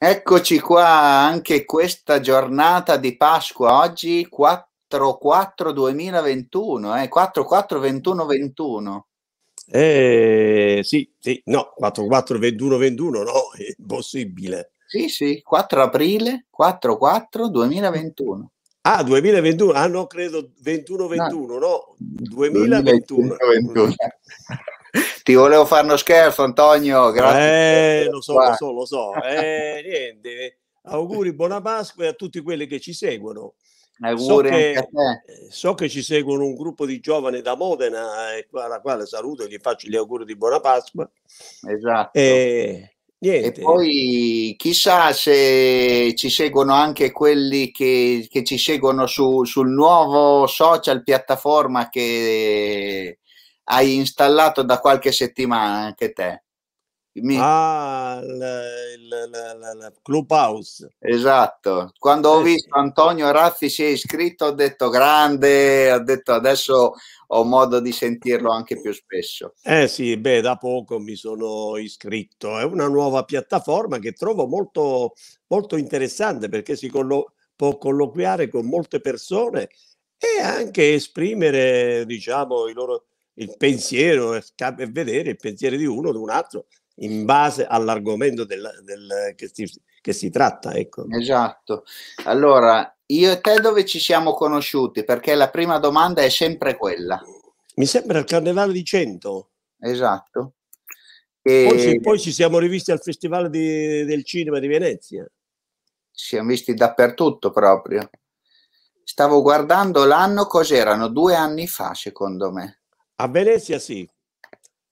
Eccoci qua anche questa giornata di Pasqua, oggi 4-4-2021, eh? 4-4-21-21. Eh, sì, sì, no, 4-4-21-21 no, è impossibile. Sì, sì, 4 aprile, 4-4-2021. Ah, 2021, ah no, credo 21-21, no, no 2021. 2021. Ti volevo fare uno scherzo, Antonio. Grazie. Eh, lo so, qua. lo so, lo so. Eh, niente. Auguri, buona Pasqua a tutti quelli che ci seguono. Auguri so che, eh, so che ci seguono un gruppo di giovani da Modena, eh, alla quale saluto e gli faccio gli auguri di buona Pasqua. Esatto. Eh, e poi chissà se ci seguono anche quelli che, che ci seguono su, sul nuovo social piattaforma che hai installato da qualche settimana anche te. Mi... Ah, il, Clubhouse. Esatto. Quando ho eh visto Antonio Raffi si è iscritto, ho detto grande, ho detto adesso ho modo di sentirlo anche più spesso. Eh sì, beh, da poco mi sono iscritto. È una nuova piattaforma che trovo molto, molto interessante perché si collo- può colloquiare con molte persone e anche esprimere, diciamo, i loro il pensiero e eh, vedere il pensiero di uno o di un altro in base all'argomento del, del, che, si, che, si, tratta. Ecco. Esatto. Allora, io e te dove ci siamo conosciuti? Perché la prima domanda è sempre quella. Mi sembra il Carnevale di Cento. Esatto. E... Poi, ci, poi, ci, siamo rivisti al Festival di, del Cinema di Venezia. Ci siamo visti dappertutto proprio. Stavo guardando l'anno, cos'erano? Due anni fa, secondo me. A Venezia sì,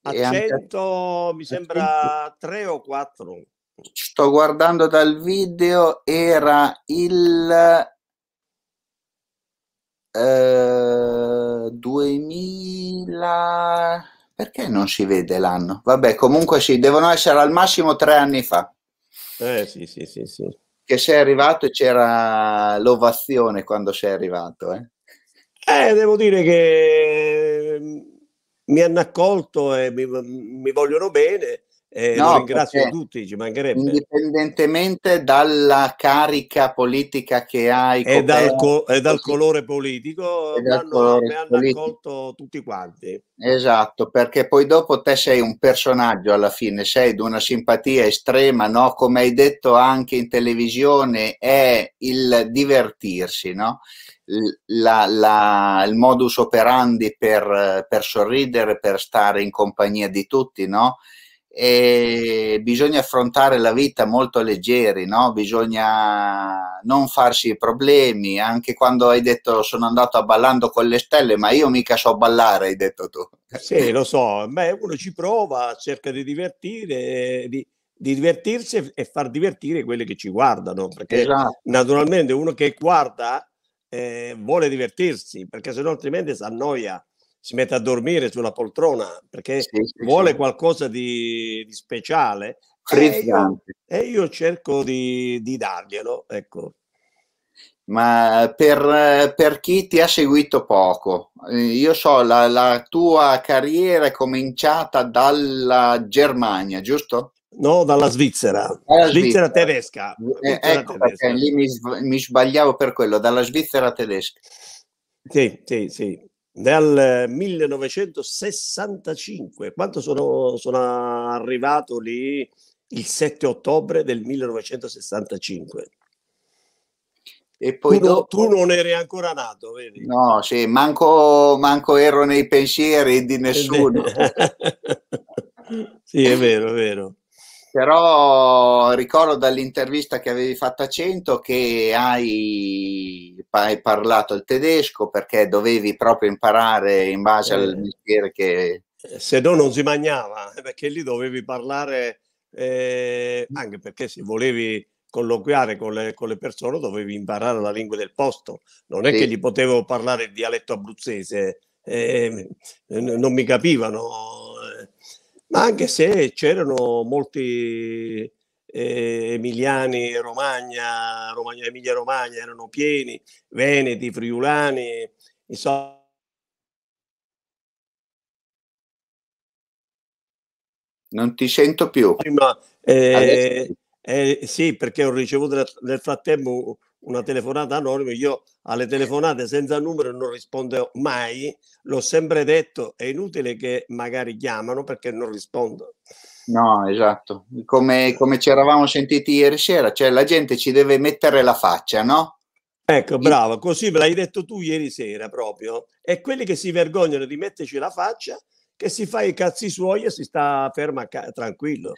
a 100 mi sembra 3 o 4. Sto guardando dal video, era il eh, 2000 perché non si vede l'anno? Vabbè, comunque sì, devono essere al massimo tre anni fa. Eh sì, sì, sì, sì. Che sei arrivato e c'era l'ovazione quando sei arrivato. Eh, eh devo dire che mi hanno accolto e mi, mi vogliono bene. E no, ringrazio a tutti, ci mancherebbe. Indipendentemente dalla carica politica che hai e dal, co- e dal colore politico, mi hanno, colore hanno politico. accolto tutti quanti. Esatto, perché poi dopo te sei un personaggio alla fine, sei di una simpatia estrema, no? come hai detto anche in televisione, è il divertirsi, no? la, la, il modus operandi per, per, sorridere, per stare in compagnia di tutti, no? E bisogna affrontare la vita molto leggeri, no? bisogna non farsi problemi, anche quando hai detto sono andato a ballando con le stelle, ma io mica so ballare, hai detto tu. Sì, lo so, Beh, uno ci prova, cerca di divertire, di, di divertirsi e far divertire quelli che ci guardano, perché esatto. naturalmente uno che guarda eh, vuole divertirsi, perché se no altrimenti si annoia, si mette a dormire sulla poltrona, perché sì, sì, vuole sì. qualcosa di, di speciale. E io, e io, cerco di, di darglielo, ecco. Ma per, per, chi ti ha seguito poco, eh, io so la, la tua carriera è cominciata dalla Germania, giusto? No, dalla Svizzera, dalla Svizzera, Svizzera tedesca. Eh, ecco tedesca. perché lì mi, mi, sbagliavo per quello, dalla Svizzera tedesca. Sì, sì, sì. Dal 1965, eh, quando sono, sono arrivato lì il 7 ottobre del 1965. E poi tu, dopo... tu non eri ancora nato, vedi? No, sì, manco, manco ero nei pensieri di nessuno. sì, è vero, è vero. Però ricordo dall'intervista che avevi fatto a Cento che hai, hai, parlato il tedesco perché dovevi proprio imparare in base eh, al mestiere che... Eh, se no non si mangiava, eh, perché lì dovevi parlare, eh, anche perché se volevi colloquiare con le, con le, persone dovevi imparare la lingua del posto, non è sì. che gli potevo parlare il dialetto abruzzese, eh, eh non mi capivano ma anche se c'erano molti eh, emiliani Romagna, Romagna, Emilia Romagna erano pieni, veneti, friulani, insomma. Non ti sento più. Prima, eh, eh, sì, perché ho ricevuto nel frattempo una telefonata anonima, io alle eh. telefonate senza numero non rispondo mai, l'ho sempre detto, è inutile che magari chiamano perché non rispondo. No, esatto, come, come ci eravamo sentiti ieri sera, cioè la gente ci deve mettere la faccia, no? Ecco, bravo, così me l'hai detto tu ieri sera proprio. E quelli che si vergognano di metterci la faccia, che si fa i cazzi suoi e si sta ferma tranquillo.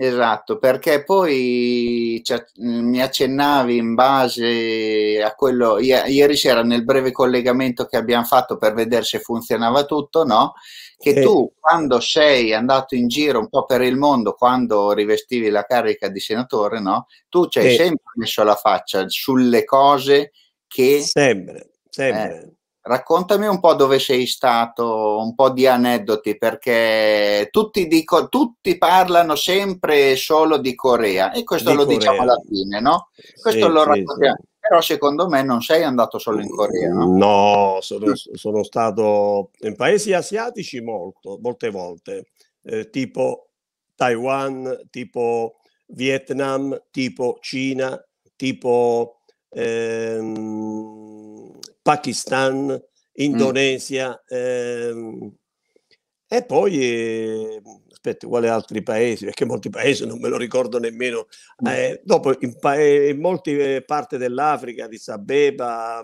Esatto, perché poi mm, mi accennavi in base a quello, ieri sera nel breve collegamento che abbiamo fatto per vedere se funzionava tutto, no? Che eh. tu quando sei andato in giro un po' per il mondo, quando rivestivi la carica di senatore, no? Tu ci hai eh. sempre messo la faccia sulle cose che... Sempre, sempre. Eh, Raccontami un po' dove sei stato, un po' di aneddoti, perché tutti, dico, tutti parlano sempre solo di Corea e questo di lo diciamo Corea. diciamo alla fine, no? Questo sì, lo raccontiamo. Sì, sì. Però secondo me non sei andato solo in Corea. No, no sono, sono, stato in paesi asiatici molto, molte volte, eh, tipo Taiwan, tipo Vietnam, tipo Cina, tipo... Ehm, Pakistan, mm. Indonesia mm. ehm, e poi, eh, aspetta, quali altri paesi? Perché molti paesi non me lo ricordo nemmeno. Mm. Eh, dopo, in, pa- eh, in molte eh, parti dell'Africa, di Sabeba,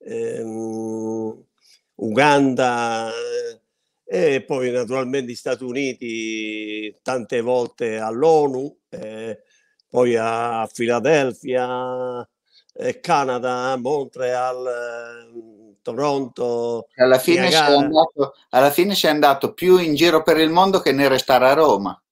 ehm, Uganda eh, e poi naturalmente gli Stati Uniti tante volte all'ONU, poi a Filadelfia, eh, Canada, eh, Montreal, ehm, Toronto. Alla fine, andato, alla fine sei andato più in giro per il mondo che nel restare a Roma.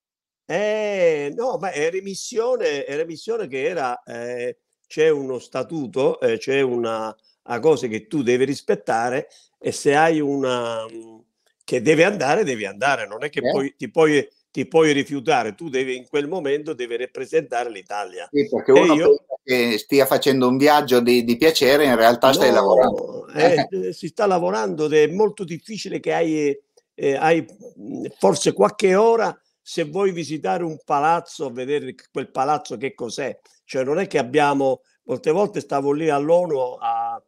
Eh, no, ma era in missione, era missione che era, eh, c'è uno statuto, eh, c'è una, una, cosa che tu devi rispettare e se hai una mm, che deve andare, devi andare, non è che eh. poi ti puoi ti puoi rifiutare, tu devi in quel momento devi rappresentare l'Italia. Sì, perché uno io... che stia facendo un viaggio di, di piacere, in realtà no, stai lavorando. eh. eh si sta lavorando ed è molto difficile che hai, eh, eh hai, mm, forse qualche ora se vuoi visitare un palazzo, vedere quel palazzo che cos'è. Cioè non è che abbiamo, molte volte stavo lì all'ONU a,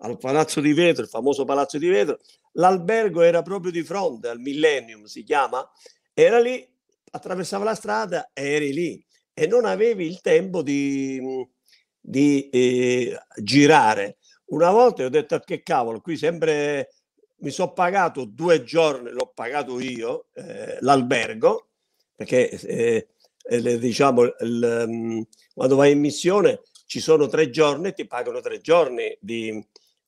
al Palazzo di Vetro, il famoso Palazzo di Vetro, l'albergo era proprio di fronte al Millennium, si chiama, era lì, attraversava la strada e eri lì e non avevi il tempo di, mm, di eh, girare. Una volta ho detto ah, che cavolo, qui sempre mi sono pagato due giorni, l'ho pagato io, eh, l'albergo, perché eh, eh diciamo il, mm, quando vai in missione ci sono tre giorni e ti pagano tre giorni di,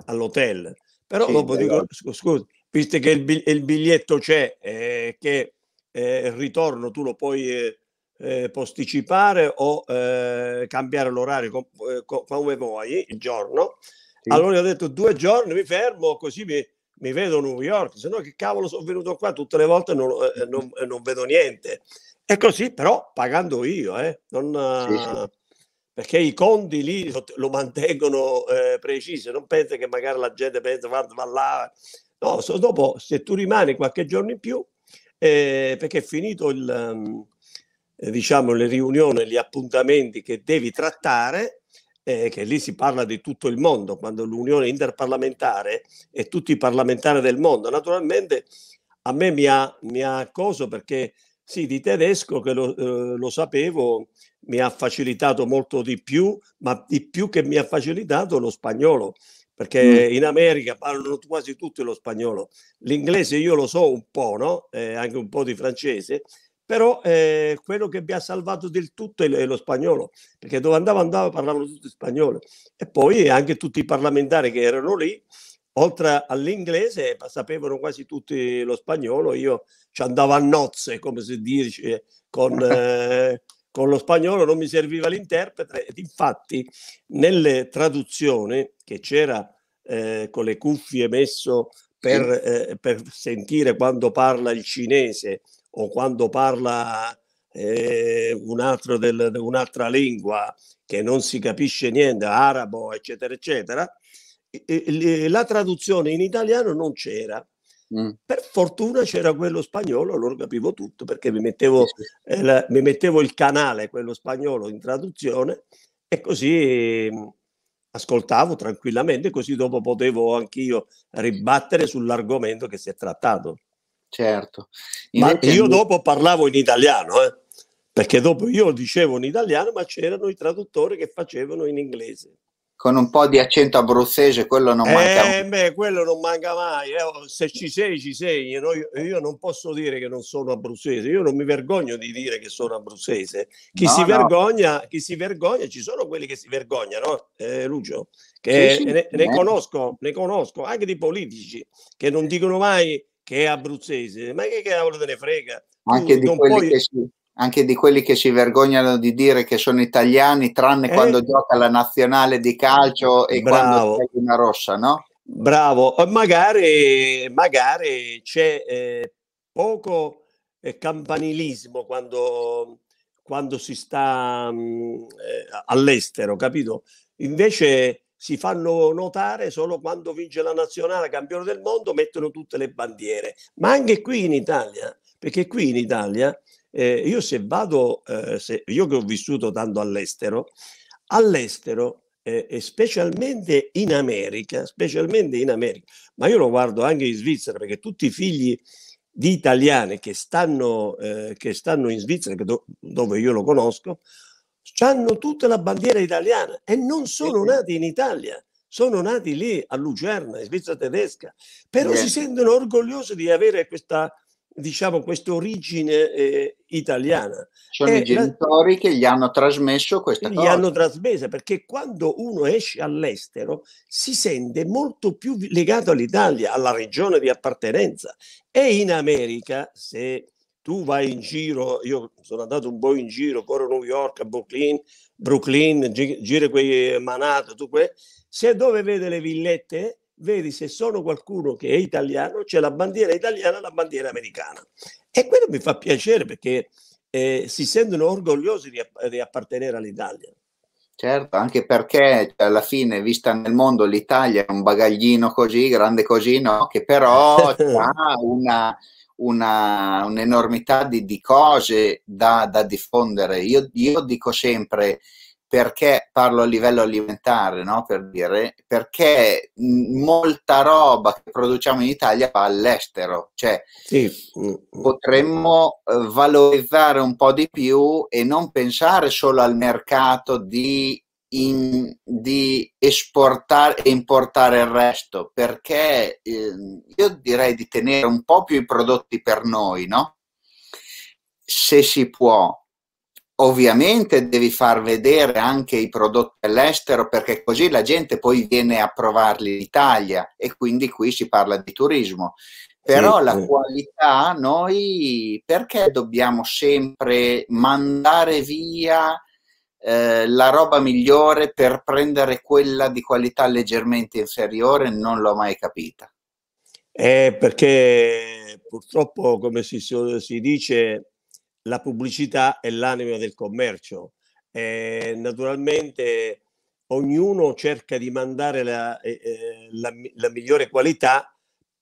all'hotel. Però sì, dopo dico, esatto. scusa, visto che il, il biglietto c'è, eh, che eh, il ritorno tu lo puoi eh, eh posticipare o eh, cambiare l'orario com- eh, com- come vuoi, il giorno. Sì. Allora ho detto due giorni mi fermo così mi, mi vedo New York, se no che cavolo sono venuto qua tutte le volte non, eh, non, non vedo niente. E così però pagando io, non, sì, sì. perché i conti lì lo, lo mantengono preciso, non pensa che magari la gente pensa va là. No, so, dopo se tu rimani qualche giorno in più eh, perché è finito il, ehm, eh, diciamo, le riunioni, gli appuntamenti che devi trattare, eh, che lì si parla di tutto il mondo, quando l'unione interparlamentare e tutti i parlamentari del mondo. Naturalmente a me mi ha, mi ha coso perché sì, di tedesco che lo, eh, lo, sapevo mi ha facilitato molto di più, ma di più che mi ha facilitato lo spagnolo, perché mm. in America parlano quasi tutti lo spagnolo. L'inglese io lo so un po', no? eh, anche un po' di francese, però eh, quello che mi ha salvato del tutto è lo spagnolo, perché dove andavo andavo parlavano tutti spagnolo. E poi anche tutti i parlamentari che erano lì, oltre all'inglese, sapevano quasi tutti lo spagnolo, io ci andavo a nozze, come si dice, con... Eh, con lo spagnolo non mi serviva l'interprete ed infatti nelle traduzioni che c'era eh, con le cuffie messo per, eh, per, sentire quando parla il cinese o quando parla eh, un del, un'altra lingua che non si capisce niente, arabo, eccetera, eccetera, la traduzione in italiano non c'era. Mm. Per fortuna c'era quello spagnolo, allora capivo tutto perché mi mettevo, eh, mi mettevo il canale, quello spagnolo, in traduzione e così mh, mm, ascoltavo tranquillamente, così dopo potevo anch'io ribattere sull'argomento che si è trattato. Certo. In ma io dopo parlavo in italiano, eh, perché dopo io dicevo in italiano, ma c'erano i traduttori che facevano in inglese con un po' di accento abruzzese, quello non eh, manca. Beh, quello non manca mai. Eh, oh, se ci sei, ci sei. Io, io, non posso dire che non sono abruzzese. Io non mi vergogno di dire che sono abruzzese. Chi, no, si, no. Vergogna, chi si vergogna, ci sono quelli che si vergognano, eh, Lucio. Che sì, sì, ne, ne, conosco, ne conosco, anche di politici che non dicono mai che è abruzzese. Ma che cavolo te ne frega? Anche tu di quelli puoi... che si anche di quelli che si vergognano di dire che sono italiani, tranne eh, quando gioca la nazionale di calcio e bravo. quando c'è una rossa, no? Bravo, eh, magari, magari c'è eh, poco eh, campanilismo quando, quando, si sta mh, mm, eh, all'estero, capito? Invece si fanno notare solo quando vince la nazionale campione del mondo, mettono tutte le bandiere, ma anche qui in Italia, perché qui in Italia eh, io se vado, eh, se, io che ho vissuto tanto all'estero, all'estero eh, e specialmente in America, specialmente in America, ma io lo guardo anche in Svizzera perché tutti i figli di italiani che stanno, eh, che stanno in Svizzera, do, dove io lo conosco, hanno tutta la bandiera italiana e non sono nati in Italia sono nati lì a Lucerna, in Svizzera tedesca, però yeah. si certo. sentono orgogliosi di avere questa, diciamo, questa origine eh, italiana. Sono e eh, i genitori la... che gli hanno trasmesso questa gli cosa. Gli hanno trasmessa perché quando uno esce all'estero si sente molto più legato all'Italia, alla regione di appartenenza. E in America, se tu vai in giro, io sono andato un po' in giro, ancora a New York, a Brooklyn, Brooklyn giro quei Manhattan, tu que... se dove vede le villette vedi se sono qualcuno che è italiano, c'è la bandiera italiana e la bandiera americana. E quello mi fa piacere perché eh, si sentono orgogliosi di, di appartenere all'Italia. Certo, anche perché cioè, alla fine, vista nel mondo, l'Italia è un bagaglino così, grande così, no? Che però ha una, una, un'enormità di, di cose da, da diffondere. Io, io, dico sempre, perché parlo a livello alimentare, no? per dire, perché molta roba che produciamo in Italia va all'estero, cioè sì. potremmo eh, valorizzare un po' di più e non pensare solo al mercato di, in, di esportare e importare il resto, perché eh, io direi di tenere un po' più i prodotti per noi, no? se si può, Ovviamente devi far vedere anche i prodotti all'estero perché così la gente poi viene a provarli in Italia e quindi qui si parla di turismo. Però sì, la sì. qualità noi perché dobbiamo sempre mandare via eh, la roba migliore per prendere quella di qualità leggermente inferiore? Non l'ho mai capita. Eh, perché purtroppo, come si, si dice, la pubblicità è l'anima del commercio. Eh, naturalmente ognuno cerca di mandare la, eh, eh la, la migliore qualità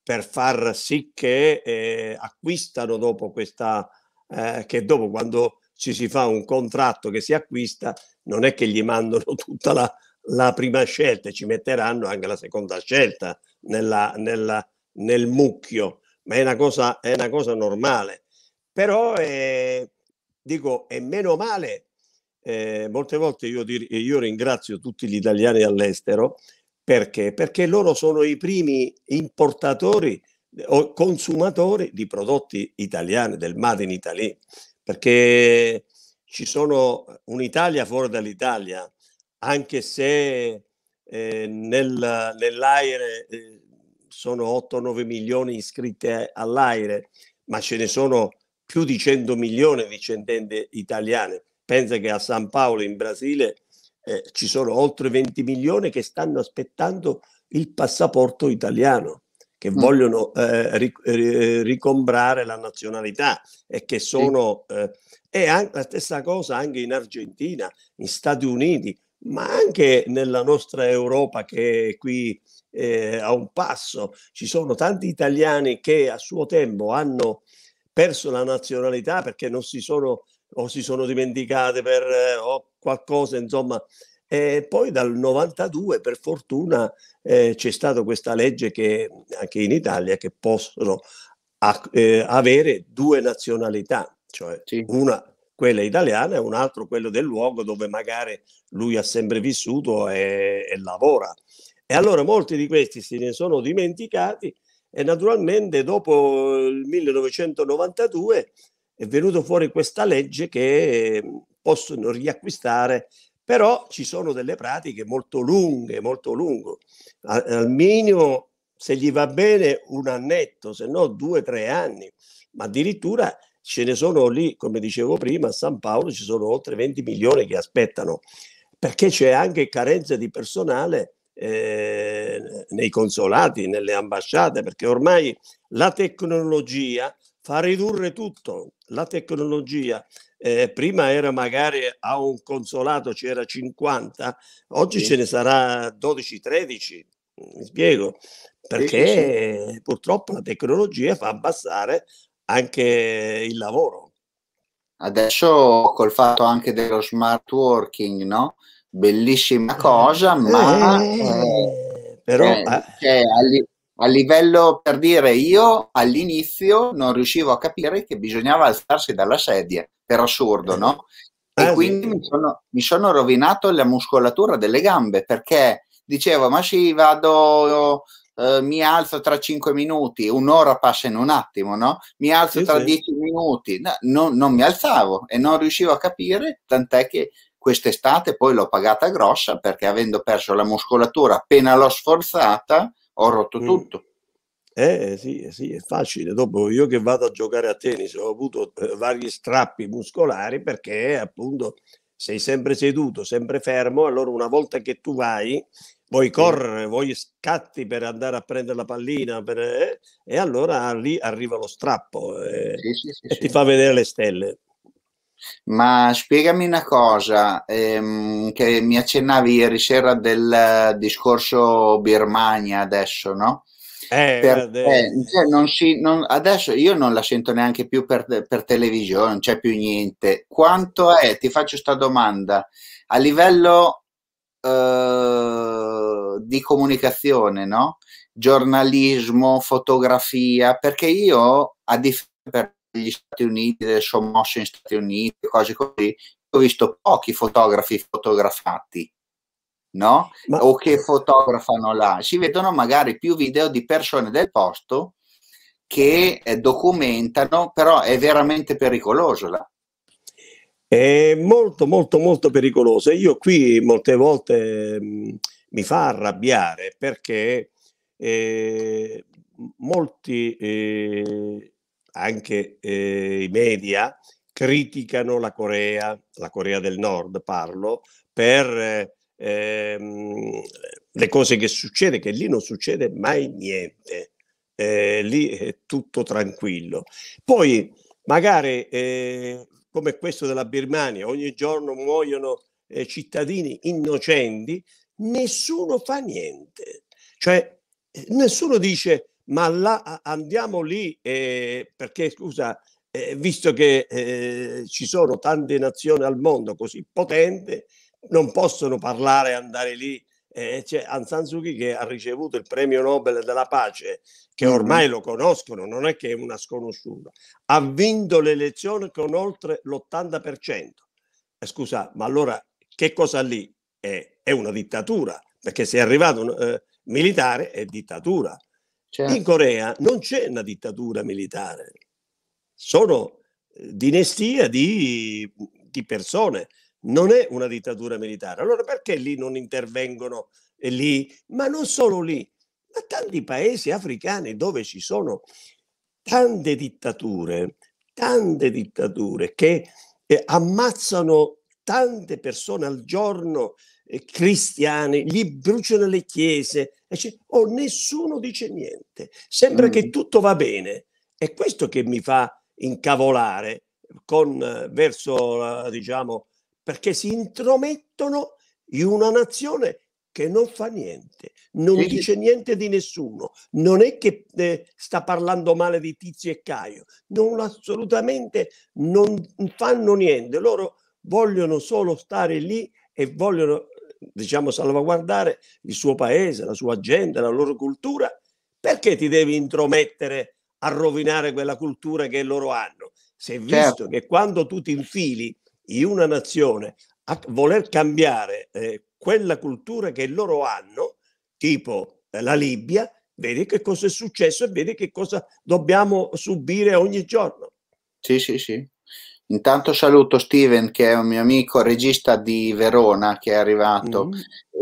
per far sì che eh, acquistano dopo questa, eh, che dopo quando ci si fa un contratto che si acquista, non è che gli mandano tutta la, la prima scelta, ci metteranno anche la seconda scelta nella, nella, nel mucchio, ma è una cosa, è una cosa normale. Però eh, dico, è meno male, eh, molte volte io, dir, io ringrazio tutti gli italiani all'estero perché? Perché loro sono i primi importatori eh, o consumatori di prodotti italiani, del Made in Italy, perché ci sono un'Italia fuori dall'Italia, anche se eh, nel, nell'aire eh, sono 8-9 milioni iscritti all'aire, ma ce ne sono più di 100 milioni di centende italiani. Pensa che a San Paolo in Brasile eh, ci sono oltre 20 milioni che stanno aspettando il passaporto italiano, che mm. vogliono eh, ric- eh, ricombrare la nazionalità e che sono... Eh, e anche, la stessa cosa anche in Argentina, in Stati Uniti, ma anche nella nostra Europa che è qui eh, a un passo. Ci sono tanti italiani che a suo tempo hanno perso la nazionalità perché non si sono o si sono dimenticate per eh, o qualcosa, insomma. E poi dal 92, per fortuna, eh, c'è stata questa legge che anche in Italia che possono a, eh, avere due nazionalità, cioè sì. una quella italiana e un altro quello del luogo dove magari lui ha sempre vissuto e, e lavora. E allora molti di questi se ne sono dimenticati e naturalmente dopo il 1992 è venuto fuori questa legge che mm, possono riacquistare, però ci sono delle pratiche molto lunghe, molto lungo. Al minimo, se gli va bene, un annetto, se no due, tre anni, ma addirittura ce ne sono lì, come dicevo prima, a San Paolo ci sono oltre 20 milioni che aspettano, perché c'è anche carenza di personale eh, nei consolati, nelle ambasciate, perché ormai la tecnologia fa ridurre tutto. La tecnologia eh, prima era magari a un consolato c'era 50, oggi sì. ce ne sarà 12-13, mi spiego, perché sì. purtroppo la tecnologia fa abbassare anche il lavoro. Adesso col fatto anche dello smart working, no? bellissima eh, cosa, ma eh, eh però cioè, eh, cioè, a, li, a, livello per dire io all'inizio non riuscivo a capire che bisognava alzarsi dalla sedia, per assurdo, eh. no? E ah, quindi sì. mi, sono, mi sono rovinato la muscolatura delle gambe perché dicevo ma sì vado Uh, mi alzo tra 5 minuti, un'ora passa in un attimo, no? Mi alzo sì, tra 10 minuti, no, no, non mi alzavo e non riuscivo a capire, tant'è che Quest'estate poi l'ho pagata grossa perché avendo perso la muscolatura appena l'ho sforzata ho rotto mm. tutto. Eh, eh sì, eh, sì, è facile. Dopo io che vado a giocare a tennis ho avuto eh, vari strappi muscolari perché appunto sei sempre seduto, sempre fermo, allora una volta che tu vai, vuoi correre, vuoi scatti per andare a prendere la pallina per, eh, e allora lì arriva lo strappo eh, sì, sì, sì, e ti fa vedere le stelle. Ma spiegami una cosa, ehm, che mi accennavi ieri sera del eh, discorso Birmania adesso, no? Eh, Perché, cioè, non si, non, adesso io non la sento neanche più per, per televisione, non c'è più niente. Quanto è, ti faccio questa domanda, a livello eh, di comunicazione, no? giornalismo, fotografia, perché io, a differenza degli Stati Uniti, delle sommosse negli Stati Uniti, cose così, ho visto pochi fotografi fotografati, no? Ma... O che fotografano là. Si vedono magari più video di persone del posto che eh, documentano, però è veramente pericoloso là. È molto, molto, molto pericoloso. Io qui molte volte mh, mm, mi fa arrabbiare perché eh, molti eh, anche eh, i media criticano la Corea, la Corea del Nord parlo, per ehm, le cose che succede, che lì non succede mai niente, eh, lì è tutto tranquillo. Poi magari eh, come questo della Birmania, ogni giorno muoiono eh, cittadini innocenti, nessuno fa niente, cioè eh, nessuno dice ma là, andiamo lì eh, perché, scusa, eh, visto che eh, ci sono tante nazioni al mondo così potenti, non possono parlare e andare lì. Eh, c'è Aung San Suu Kyi che ha ricevuto il premio Nobel della pace, che ormai lo conoscono, non è che è una sconosciuta. Ha vinto le elezioni con oltre l'80%. Eh, scusa, ma allora che cosa lì? È, eh, è una dittatura, perché se è arrivato un militare è dittatura Certo. In Corea non c'è una dittatura militare, sono eh, dinastia di, di, persone, non è una dittatura militare. Allora perché lì non intervengono lì, ma non solo lì, ma tanti paesi africani dove ci sono tante dittature, tante dittature che eh, ammazzano tante persone al giorno eh, cristiani, gli bruciano le chiese, o oh, nessuno dice niente. Sembra mm. che tutto va bene. È questo che mi fa incavolare con, eh, verso, diciamo, perché si intromettono in una nazione che non fa niente, non sì. dice niente di nessuno, non è che eh, sta parlando male di Tizio e Caio, non assolutamente non fanno niente, loro vogliono solo stare lì e vogliono diciamo, salvaguardare il suo paese, la sua gente, la loro cultura, perché ti devi intromettere a rovinare quella cultura che loro hanno? Si è visto certo. che quando tu ti infili in una nazione a voler cambiare eh, quella cultura che loro hanno, tipo eh, la Libia, vedi che cosa è successo e vedi che cosa dobbiamo subire ogni giorno. Sì, sì, sì. Intanto saluto Steven che è un mio amico regista di Verona che è arrivato mm.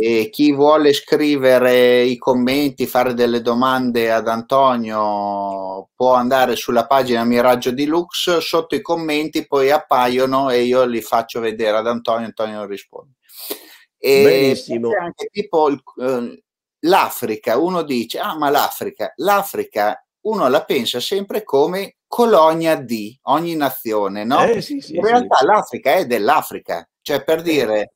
e chi vuole scrivere i commenti, fare delle domande ad Antonio può andare sulla pagina Miraggio di Lux, sotto i commenti poi appaiono e io li faccio vedere ad Antonio, Antonio risponde. E Benissimo. Anche tipo eh, l'Africa, uno dice, ah ma l'Africa, l'Africa uno la pensa sempre come colonia di ogni nazione, no? Eh, sì, sì, In realtà sì. l'Africa è dell'Africa, cioè per dire,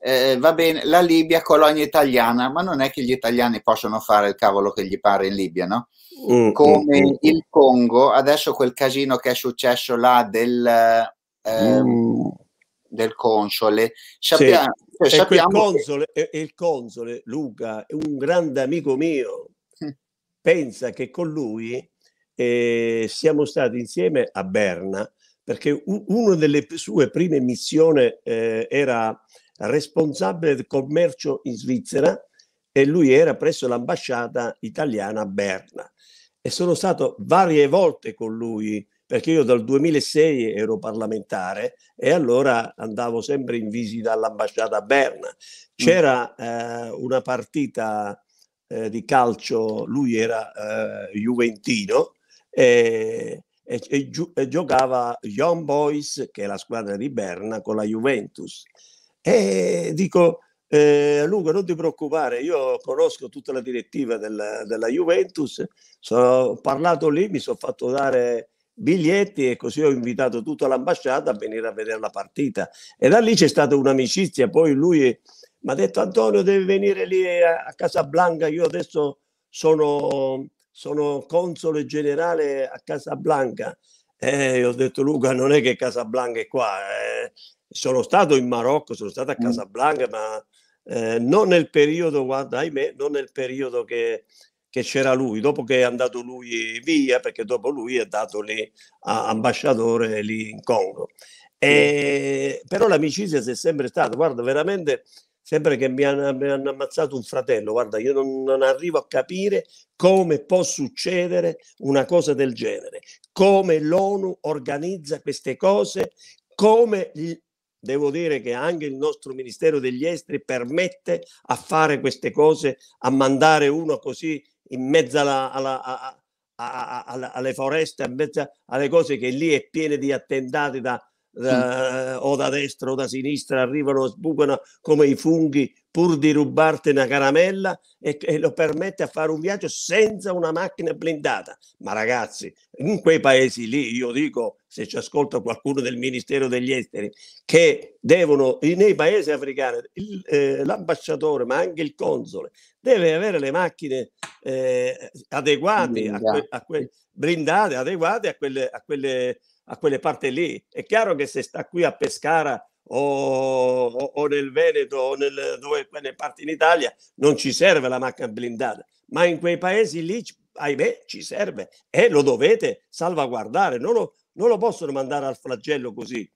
eh, va bene, la Libia colonia italiana, ma non è che gli italiani possono fare il cavolo che gli pare in Libia, no? Mm, Come mm, mm il mm. Congo, adesso quel casino che è successo là del... Ehm, mm. del console. Cioè, sappiamo, sì. cioè, sappiamo console, che... il console Luca è un grande amico mio. Pensa che con lui e siamo stati insieme a Berna perché una delle sue prime missioni eh, era responsabile del commercio in Svizzera e lui era presso l'ambasciata italiana a Berna e sono stato varie volte con lui perché io dal 2006 ero parlamentare e allora andavo sempre in visita all'ambasciata a Berna. Mm. C'era eh, una partita eh, di calcio, lui era eh, juventino e, e, e, giu, e giocava Young Boys, che è la squadra di Berna, con la Juventus. E dico, eh, Luca, non ti preoccupare, io conosco tutta la direttiva della, della Juventus, sono parlato lì, mi sono fatto dare biglietti e così ho invitato tutta l'ambasciata a venire a vedere la partita. E da lì c'è stata un'amicizia, poi lui mi ha detto Antonio devi venire lì a, a Casablanca, io adesso sono sono console generale a Casablanca. Eh, ho detto Luca, non è che Casablanca è qua. Eh, sono stato in Marocco, sono stato a mm. Casablanca, ma eh, non nel periodo, guarda, ahimè, non nel periodo che, che, c'era lui, dopo che è andato lui via, perché dopo lui è andato lì a, ambasciatore lì in Congo. Eh, però l'amicizia si è sempre stata, guarda, veramente Sembra che mi hanno, mi hanno ammazzato un fratello. Guarda, io non, non arrivo a capire come può succedere una cosa del genere, come l'ONU organizza queste cose, come il, devo dire che anche il nostro Ministero degli Esteri permette a fare queste cose, a mandare uno così in mezzo alla, alla, a, a, alle foreste, in mezzo alle cose che lì è piene di attentati da, da, mm. o da destra o da sinistra arrivano e sbucano come i funghi pur di rubarti una caramella e, e, lo permette a fare un viaggio senza una macchina blindata. Ma ragazzi, in quei paesi lì, io dico, se ci ascolta qualcuno del Ministero degli Esteri, che devono, nei paesi africani, il, eh, l'ambasciatore, ma anche il console, deve avere le macchine eh, adeguate, blindate. A, que, a que, blindate, adeguate a quelle... A quelle a quelle parti lì. È chiaro che se sta qui a Pescara o, o, o nel Veneto o nel, dove ne parti in Italia non ci serve la macchina blindata, ma in quei paesi lì, ahimè, ci serve e lo dovete salvaguardare, non lo, non lo possono mandare al flagello così.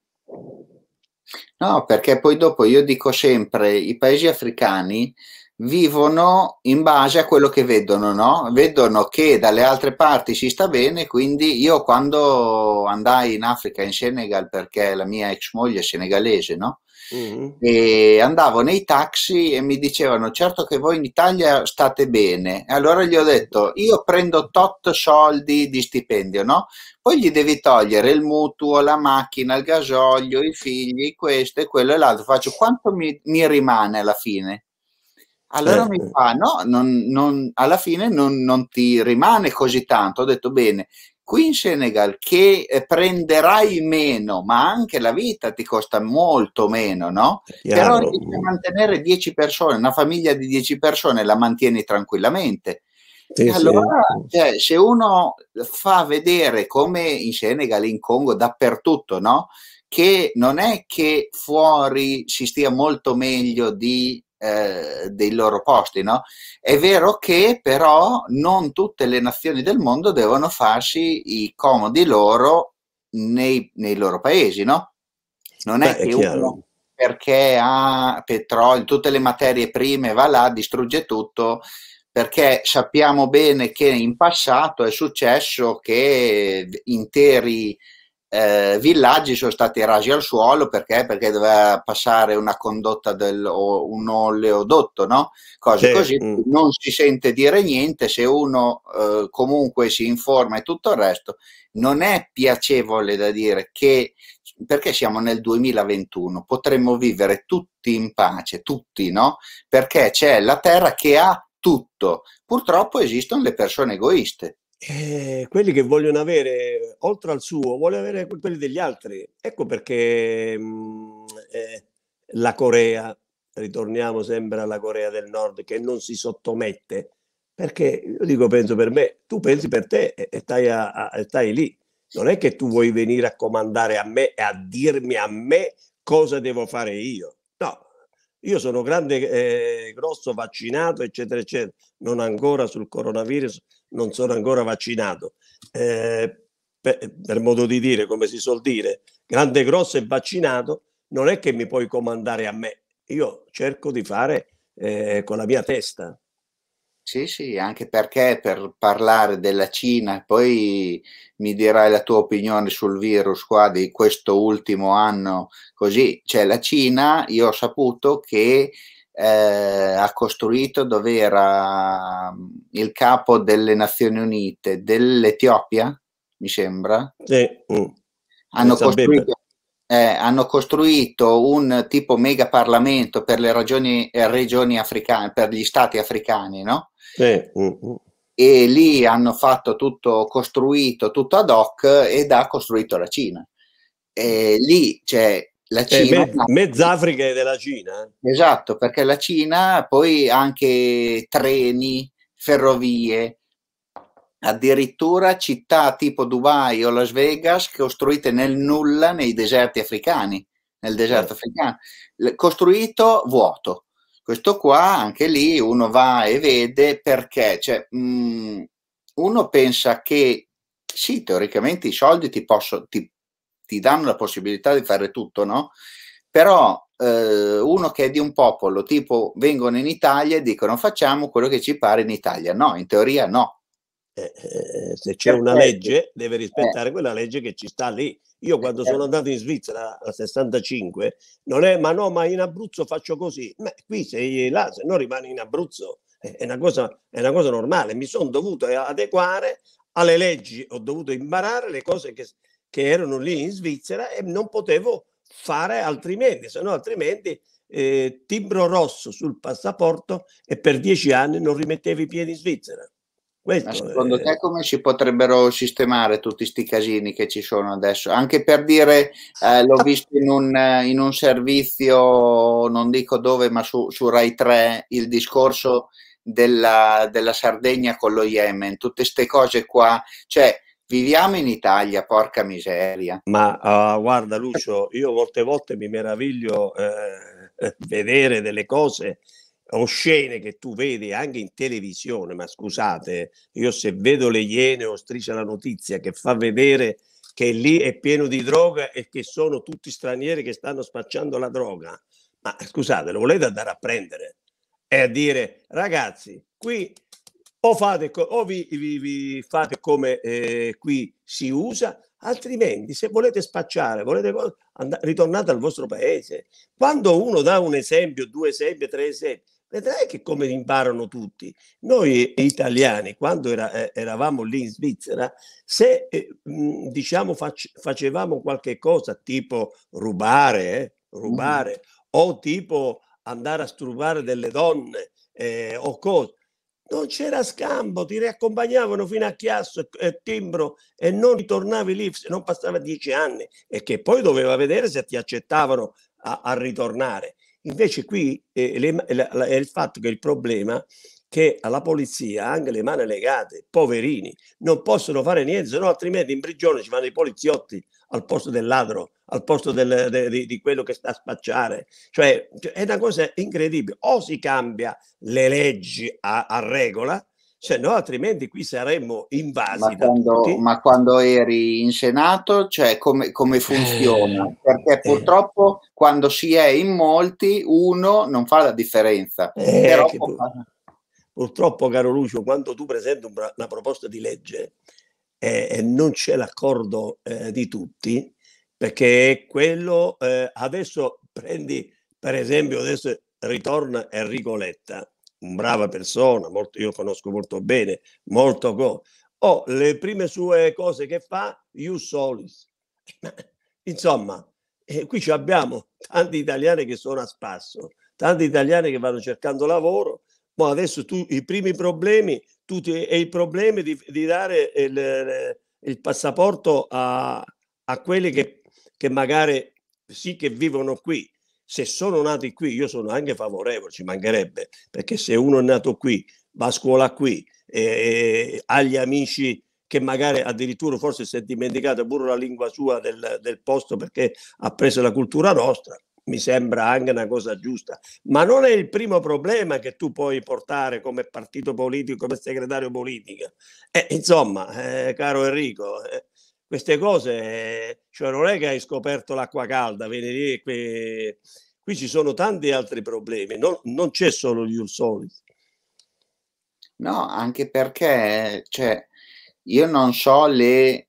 No, perché poi dopo io dico sempre, i paesi africani vivono in base a quello che vedono, no? Vedono che dalle altre parti si sta bene, quindi io quando andai in Africa, in Senegal, perché la mia ex moglie è senegalese, no? Mm. E andavo nei taxi e mi dicevano certo che voi in Italia state bene e allora gli ho detto io prendo tot soldi di stipendio no? poi gli devi togliere il mutuo, la macchina, il gasolio i figli, questo e quello e l'altro faccio quanto mi, mi rimane alla fine? Allora eh. mi certo. fa, no, non, non, alla fine non, non, ti rimane così tanto. Ho detto bene, qui in Senegal che eh, prenderai meno, ma anche la vita ti costa molto meno, no? Chiaro. Però riesci a mantenere 10 persone, una famiglia di 10 persone la mantieni tranquillamente. Sì, allora, sì. Cioè, se uno fa vedere come in Senegal, in Congo, dappertutto, no? che non è che fuori si stia molto meglio di eh, dei loro posti. No? È vero che però non tutte le nazioni del mondo devono farsi i comodi loro nei, nei loro paesi, no? Non Beh, è che è uno perché ha petrolio, tutte le materie prime, va là, distrugge tutto, perché sappiamo bene che in passato è successo che interi eh, villaggi sono stati rasi al suolo perché, perché doveva passare una condotta del, o un oleodotto, no? cose sì. così, mm. non si sente dire niente, se uno eh, comunque si informa e tutto il resto, non è piacevole da dire che perché siamo nel 2021, potremmo vivere tutti in pace, tutti, no? Perché c'è la terra che ha tutto. Purtroppo esistono le persone egoiste eh, quelli che vogliono avere, oltre al suo, vuole avere quelli degli altri. Ecco perché mh, mm, eh, la Corea, ritorniamo sempre alla Corea del Nord, che non si sottomette, perché io dico penso per me, tu pensi per te e, e stai, a, a, stai lì. Non è che tu vuoi venire a comandare a me e a dirmi a me cosa devo fare io. No, io sono grande, eh, grosso, vaccinato, eccetera, eccetera, non ancora sul coronavirus non sono ancora vaccinato, eh, per, per, modo di dire, come si suol dire, grande, grosso e vaccinato, non è che mi puoi comandare a me. Io cerco di fare eh, con la mia testa. Sì, sì, anche perché per parlare della Cina, poi mi dirai la tua opinione sul virus qua di questo ultimo anno, così, cioè la Cina, io ho saputo che eh, ha costruito dove era mm, il capo delle Nazioni Unite dell'Etiopia, mi sembra. Eh, hanno, costruito, eh, hanno, costruito, un tipo mega parlamento per le ragioni, eh, regioni africane, per gli stati africani, no? Mm, mm. E lì hanno fatto tutto, costruito tutto ad hoc ed ha costruito la Cina. E lì, cioè, la eh, Cina... Eh, me- mezz'Africa è della Cina. Eh. Esatto, perché la Cina poi anche treni, ferrovie, addirittura città tipo Dubai o Las Vegas costruite nel nulla nei deserti africani, nel deserto eh. africano, costruito vuoto. Questo qua, anche lì, uno va e vede perché, cioè, mh, mm, uno pensa che sì, teoricamente i soldi ti, posso, ti ti danno la possibilità di fare tutto, no? Però eh, uno che è di un popolo, tipo vengono in Italia e dicono facciamo quello che ci pare in Italia. No, in teoria no. Eh, eh, se c'è una legge, deve rispettare eh. quella legge che ci sta lì. Io eh, quando eh. sono andato in Svizzera a 65, non è ma no, ma in Abruzzo faccio così. Ma qui sei là, se no rimani in Abruzzo. È una cosa, è una cosa normale. Mi sono dovuto adeguare alle leggi, ho dovuto imparare le cose che, che erano lì in Svizzera e non potevo fare altrimenti, se no altrimenti eh, timbro rosso sul passaporto e per dieci anni non rimettevi i piedi in Svizzera. Questo Ma secondo è... te come si potrebbero sistemare tutti questi casini che ci sono adesso? Anche per dire, eh, l'ho visto in un, eh, in un, servizio, non dico dove, ma su, su Rai 3, il discorso della, della Sardegna con lo Yemen, tutte queste cose qua, cioè Viviamo in Italia, porca miseria. Ma uh, guarda Lucio, io molte volte mi meraviglio eh, eh vedere delle cose o scene che tu vedi anche in televisione, ma scusate, io se vedo le Iene o Striscia la Notizia che fa vedere che lì è pieno di droga e che sono tutti stranieri che stanno spacciando la droga, ma scusate, lo volete andare a prendere e a dire ragazzi, qui o, fate, o vi, vi, vi, fate come eh, qui si usa, altrimenti se volete spacciare, volete andare, ritornate al vostro paese. Quando uno dà un esempio, due esempi, tre esempi, vedrai che come imparano tutti. Noi italiani, quando era, eh, eravamo lì in Svizzera, se eh, diciamo fac, facevamo qualche cosa tipo rubare, eh, rubare mm. o tipo andare a strubare delle donne eh, o cose, non c'era scampo, ti riaccompagnavano fino a Chiasso e Timbro e non ritornavi lì se non passava dieci anni e che poi doveva vedere se ti accettavano a, a ritornare. Invece qui eh, le, la, la, è il fatto che il problema che alla polizia anche le mani legate, poverini, non possono fare niente, se no altrimenti in prigione ci vanno i poliziotti al posto del ladro, al posto del, de, di, di, quello che sta a spacciare. Cioè, cioè, è una cosa incredibile. O si cambia le leggi a, a regola, se no altrimenti qui saremmo invasi. Ma quando, ma quando eri in Senato, cioè come, come eh, funziona? Eh, Perché purtroppo eh. quando si è in molti, uno non fa la differenza. Eh, Però... pur... Purtroppo, caro Lucio, quando tu presenti una proposta di legge, eh, non c'è l'accordo eh, di tutti, perché quello eh, adesso prendi, per esempio, adesso ritorna Enrico Letta, un brava persona, molto, io conosco molto bene, molto co- oh, le prime sue cose che fa, you solis. Insomma, eh, qui abbiamo tanti italiani che sono a spasso, tanti italiani che vanno cercando lavoro, ma adesso tu i primi problemi tu ti, e il problema di, di dare il, il passaporto a, a quelli che, che magari sì che vivono qui, se sono nati qui, io sono anche favorevole, ci mancherebbe, perché se uno è nato qui, va a scuola qui, e, e, ha gli amici che magari addirittura forse si è dimenticato pure la lingua sua del, del posto perché ha preso la cultura nostra, mi sembra anche una cosa giusta, ma non è il primo problema che tu puoi portare come partito politico, come segretario politico. Eh, insomma, eh, caro Enrico, eh, queste cose, cioè non è che hai scoperto l'acqua calda, venerdì qui, qui ci sono tanti altri problemi, non, non c'è solo gli Ursolis. No, anche perché cioè, io non so le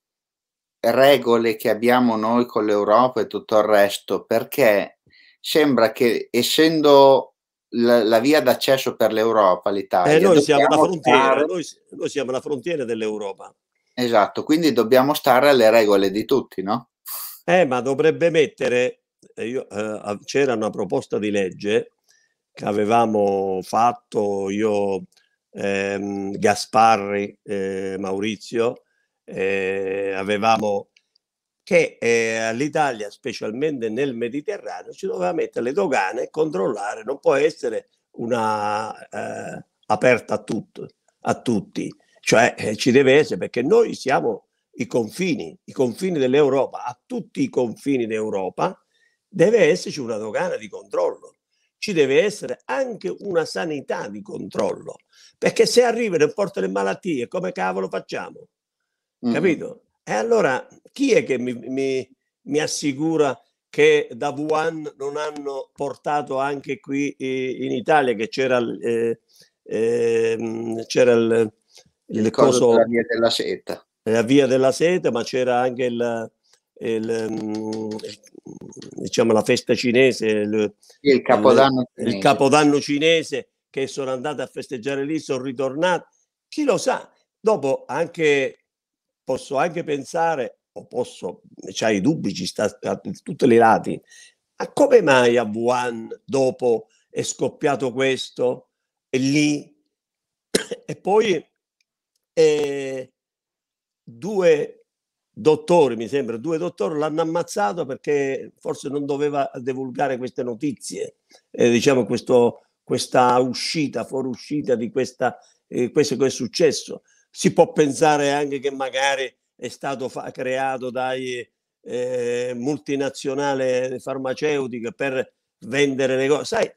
regole che abbiamo noi con l'Europa e tutto il resto, perché sembra che essendo la, la via d'accesso per l'Europa, l'Italia... Eh, noi, siamo frontiera, noi, noi siamo la frontiera dell'Europa. Esatto, quindi dobbiamo stare alle regole di tutti, no? Eh, ma dovrebbe mettere, eh, io, eh, c'era una proposta di legge che avevamo fatto io, ehm, Gasparri, eh, Maurizio, eh, avevamo che eh, all'Italia, specialmente nel Mediterraneo, ci doveva mettere le dogane e controllare, non può essere una eh, aperta a, tutto, a tutti, cioè eh, ci deve essere perché noi siamo i confini, i confini dell'Europa, a tutti i confini d'Europa deve esserci una dogana di controllo, ci deve essere anche una sanità di controllo, perché se arrivano e portano le malattie, come cavolo facciamo? Mm. Capito? E allora chi è che mi, mi, mi assicura che da Wuhan non hanno portato anche qui eh, in Italia, che c'era, eh, eh, c'era il, il, il coso, della via della seta. La via della seta, ma c'era anche il, il, diciamo, la festa cinese, il, il, capodanno cinese. il capodanno cinese che sono andato a festeggiare lì, sono ritornato Chi lo sa? Dopo anche posso anche pensare, o posso, c'hai i dubbi, ci sta da tutti i lati, ma come mai a Wuhan dopo è scoppiato questo e lì? E poi eh, due dottori, mi sembra, due dottori l'hanno ammazzato perché forse non doveva divulgare queste notizie, eh, diciamo questo, questa uscita, fuoriuscita di questa, eh, questo che è successo si può pensare anche che magari è stato fa- creato dai eh, multinazionali farmaceutiche per vendere le cose. Sai,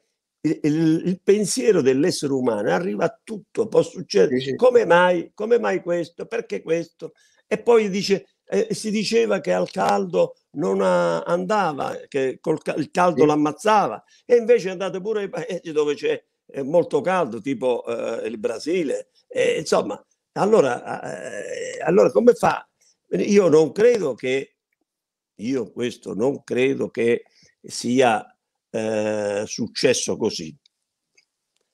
il, il, pensiero dell'essere umano arriva a tutto, può succedere. Sì. Come mai? Come mai questo? Perché questo? E poi dice, eh, si diceva che al caldo non a, andava, che col, il caldo sì. l'ammazzava, e invece andate pure ai paesi dove c'è eh, molto caldo, tipo eh, il Brasile. E, insomma, allora, eh, allora come fa? Io non credo che, io questo non credo che sia eh, successo così,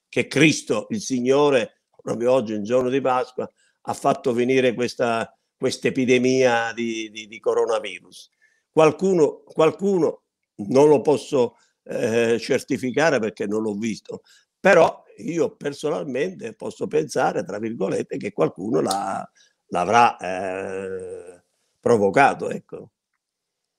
che Cristo, il Signore, proprio oggi, il giorno di Pasqua, ha fatto venire questa epidemia di, di, di, coronavirus. Qualcuno, qualcuno, non lo posso eh, certificare perché non l'ho visto, però io personalmente posso pensare, tra virgolette, che qualcuno la, l'avrà eh, provocato. Ecco.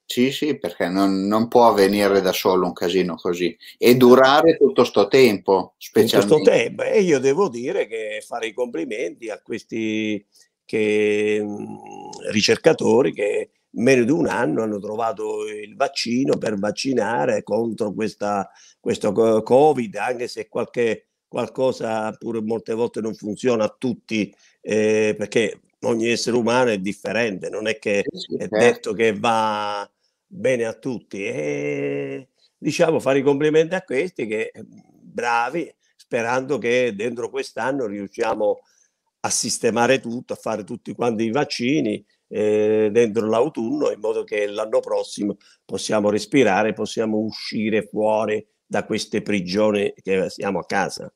Sì, sì, perché non, non, può avvenire da solo un casino così e durare tutto questo tempo, specialmente. Tutto sto tempo. E io devo dire che fare i complimenti a questi che, mm, ricercatori che meno di un anno hanno trovato il vaccino per vaccinare contro questa, questo Covid, anche se qualche qualcosa pure molte volte non funziona a tutti eh, perché ogni essere umano è differente, non è che è certo. detto che va bene a tutti. E diciamo fare i complimenti a questi che eh, bravi, sperando che dentro quest'anno riusciamo a sistemare tutto, a fare tutti quanti i vaccini eh, dentro l'autunno in modo che l'anno prossimo possiamo respirare, possiamo uscire fuori da queste prigioni che siamo a casa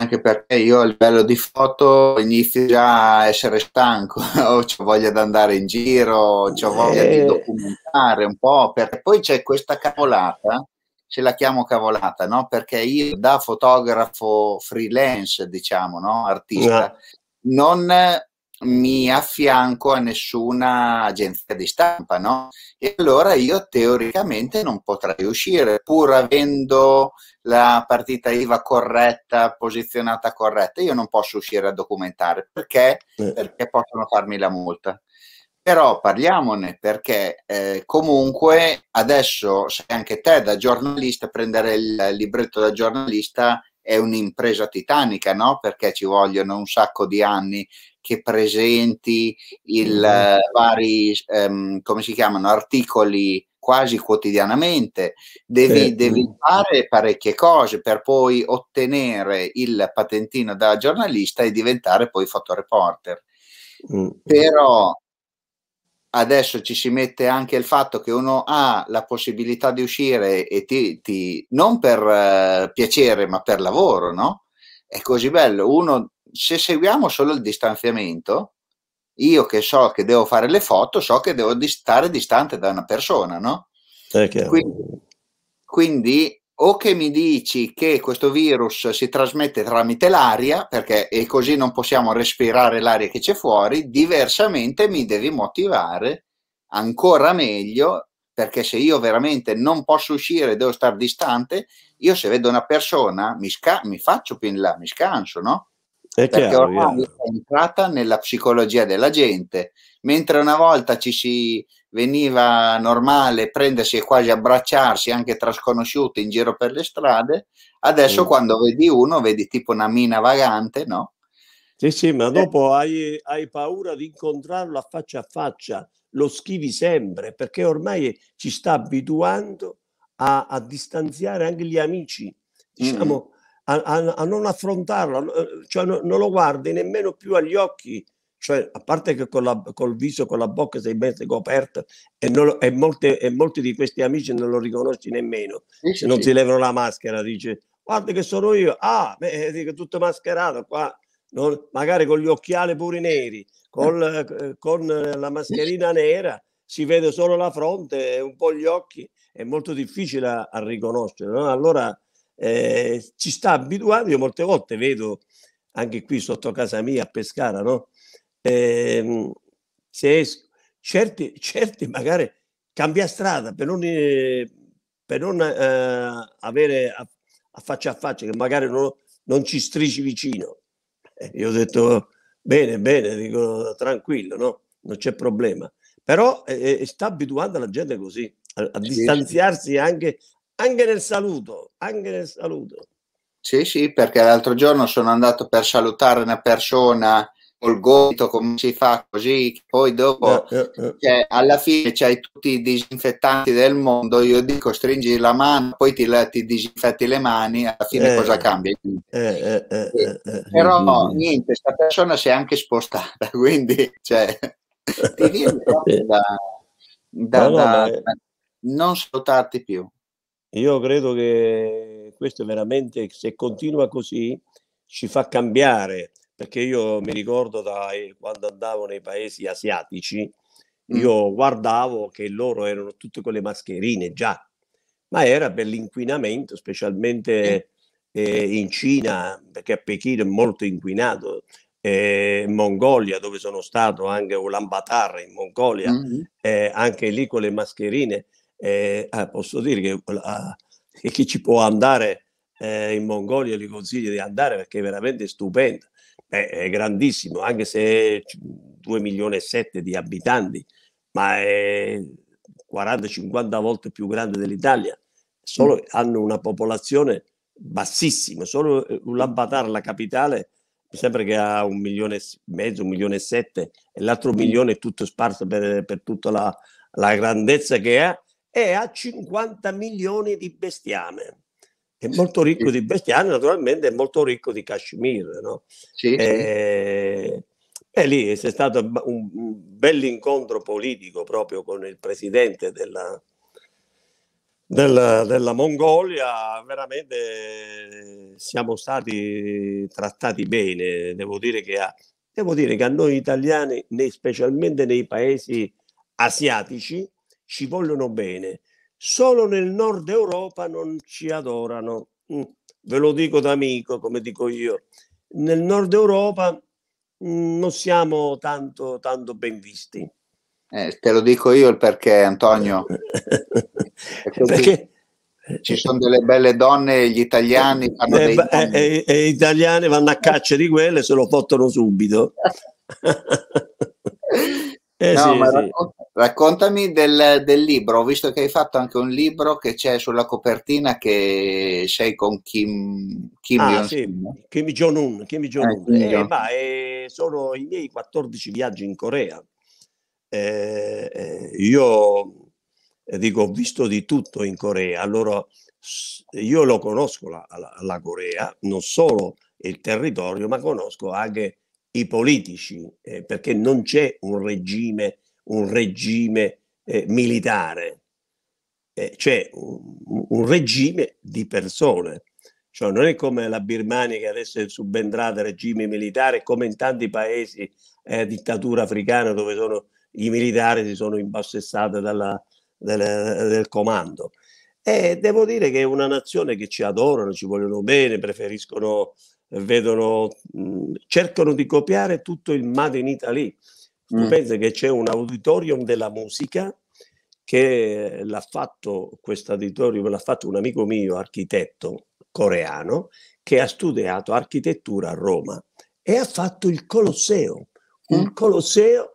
anche perché io a livello di foto inizio già a essere stanco, ho voglia di andare in giro, ho eh. voglia e... di documentare un po', perché poi c'è questa cavolata, se la chiamo cavolata, no? Perché io da fotografo freelance, diciamo, no? Artista, no. Ah. non mi affianco a nessuna agenzia di stampa, no? E allora io teoricamente non potrei uscire, pur avendo la partita IVA corretta, posizionata corretta, io non posso uscire a documentare perché? Eh. Perché possono farmi la multa. Però parliamone perché eh, comunque adesso se anche te da giornalista prendere il libretto da giornalista è un'impresa titanica, no? Perché ci vogliono un sacco di anni che presenti il eh, vari, ehm, come si chiamano, articoli quasi quotidianamente, devi, sì. Certo. devi, fare parecchie cose per poi ottenere il patentino da giornalista e diventare poi fotoreporter. Mm. Però adesso ci si mette anche il fatto che uno ha la possibilità di uscire e ti, ti non per uh, piacere ma per lavoro, no? È così bello, uno se seguiamo solo il distanziamento, io che so che devo fare le foto, so che devo stare distante da una persona, no? Quindi, quindi, o che mi dici che questo virus si trasmette tramite l'aria, perché e così non possiamo respirare l'aria che c'è fuori, diversamente mi devi motivare ancora meglio, perché se io veramente non posso uscire, devo stare distante, io se vedo una persona mi, sca- mi faccio più in là, mi scanso, no? È perché chiaro, ormai è entrata nella psicologia della gente, mentre una volta ci si veniva normale prendersi e quasi abbracciarsi anche tra sconosciuti in giro per le strade, adesso mm. quando vedi uno vedi tipo una mina vagante, no? Sì, sì, ma eh. dopo hai, hai, paura di incontrarlo a faccia a faccia, lo schivi sempre, perché ormai ci sta abituando a, a distanziare anche gli amici. Diciamo, mm a, a, a non affrontarlo, eh, cioè no, non lo guardi nemmeno più agli occhi, cioè a parte che con la, col viso, con la bocca sei ben coperto e, non, e, molte, e, molti di questi amici non lo riconosci nemmeno, sì, non sì. si levano la maschera, dice guarda che sono io, ah, beh, eh, dico, tutto mascherato qua, non, magari con gli occhiali pure neri, col, eh, eh con la mascherina nera, si vede solo la fronte e un po' gli occhi, è molto difficile a, a riconoscere. No? Allora eh, ci sta abituando. Io molte volte vedo anche qui sotto casa mia a Pescara, no? Eh, se certi, certi magari cambia strada per non, eh, per non eh, avere a, a, faccia a faccia, che magari non, non ci strisci vicino. Eh, io ho detto bene, bene, dico tranquillo, no? Non c'è problema. Però eh, sta abituando la gente così, a, a distanziarsi anche anche nel saluto, anche nel saluto. Sì, sì, perché l'altro giorno sono andato per salutare una persona col gomito come si fa così, poi dopo eh, eh, eh. Cioè, alla fine c'hai tutti i disinfettanti del mondo, io dico stringi la mano, poi ti, ti disinfetti le mani, alla fine eh. cosa cambia? Eh, eh, Però niente, questa persona si è anche spostata, quindi cioè, ti viene da, da, da, da non salutarti più. Io credo che questo veramente, se continua così, ci fa cambiare, perché io mi ricordo da eh, quando andavo nei paesi asiatici, mm. io guardavo che loro erano tutte con le mascherine già, ma era per l'inquinamento, specialmente eh, in Cina, perché a Pechino è molto inquinato, eh, in Mongolia, dove sono stato anche Ulaanbaatar in Mongolia, mm-hmm. eh, anche lì con le mascherine eh, ah, posso dire che, la, ah, chi ci può andare eh, in Mongolia gli consiglio di andare perché è veramente stupendo, è, è grandissimo, anche se 2 milioni e 7 di abitanti, ma è 40-50 volte più grande dell'Italia, solo mm. hanno una popolazione bassissima, solo eh, Ulaanbaatar, la capitale, mi sembra che ha un milione e mezzo, un milione e sette, e l'altro mm. milione è tutto sparso per, per tutta la, la, grandezza che ha è a 50 milioni di bestiame. È molto ricco sì. di bestiame, naturalmente è molto ricco di cashmere. No? Sì, eh, e, sì. lì c'è stato un, bell'incontro politico proprio con il presidente della, della, della, Mongolia, veramente eh, siamo stati trattati bene. Devo dire che a, devo dire che a noi italiani, specialmente nei paesi asiatici, ci vogliono bene, solo nel nord Europa non ci adorano. Mm, ve lo dico da amico, come dico io. Nel nord Europa mm, non siamo tanto, tanto ben visti. Eh, te lo dico io il perché, Antonio. perché ci sono delle belle donne, gli italiani eh, fanno eh, dei eh, eh, eh italiani vanno a caccia di quelle, se lo portano subito. Eh, no, sì, ma racconta, raccontami del, del, libro, ho visto che hai fatto anche un libro che c'è sulla copertina che sei con Kim, Kim ah, sì. Kim Jong-un. Kim eh, Jong-un. Eh, eh, ma sono i miei 14 viaggi in Corea. Eh, eh, io dico, ho visto di tutto in Corea, allora io lo conosco la, la, la Corea, non solo il territorio, ma conosco anche i politici, eh, perché non c'è un regime, un regime eh, militare, eh, c'è un, un, regime di persone. Cioè non è come la Birmania che adesso è subentrata regime militare, come in tanti paesi eh, dittatura africana dove sono, i militari si sono impossessati dalla, della, del comando. E devo dire che è una nazione che ci adorano, ci vogliono bene, preferiscono vedono, mh, cercano di copiare tutto il Made in Italy. Tu mm. pensi che c'è un auditorium della musica che l'ha fatto, questo auditorium l'ha fatto un amico mio, architetto coreano, che ha studiato architettura a Roma e ha fatto il Colosseo, mm. un Colosseo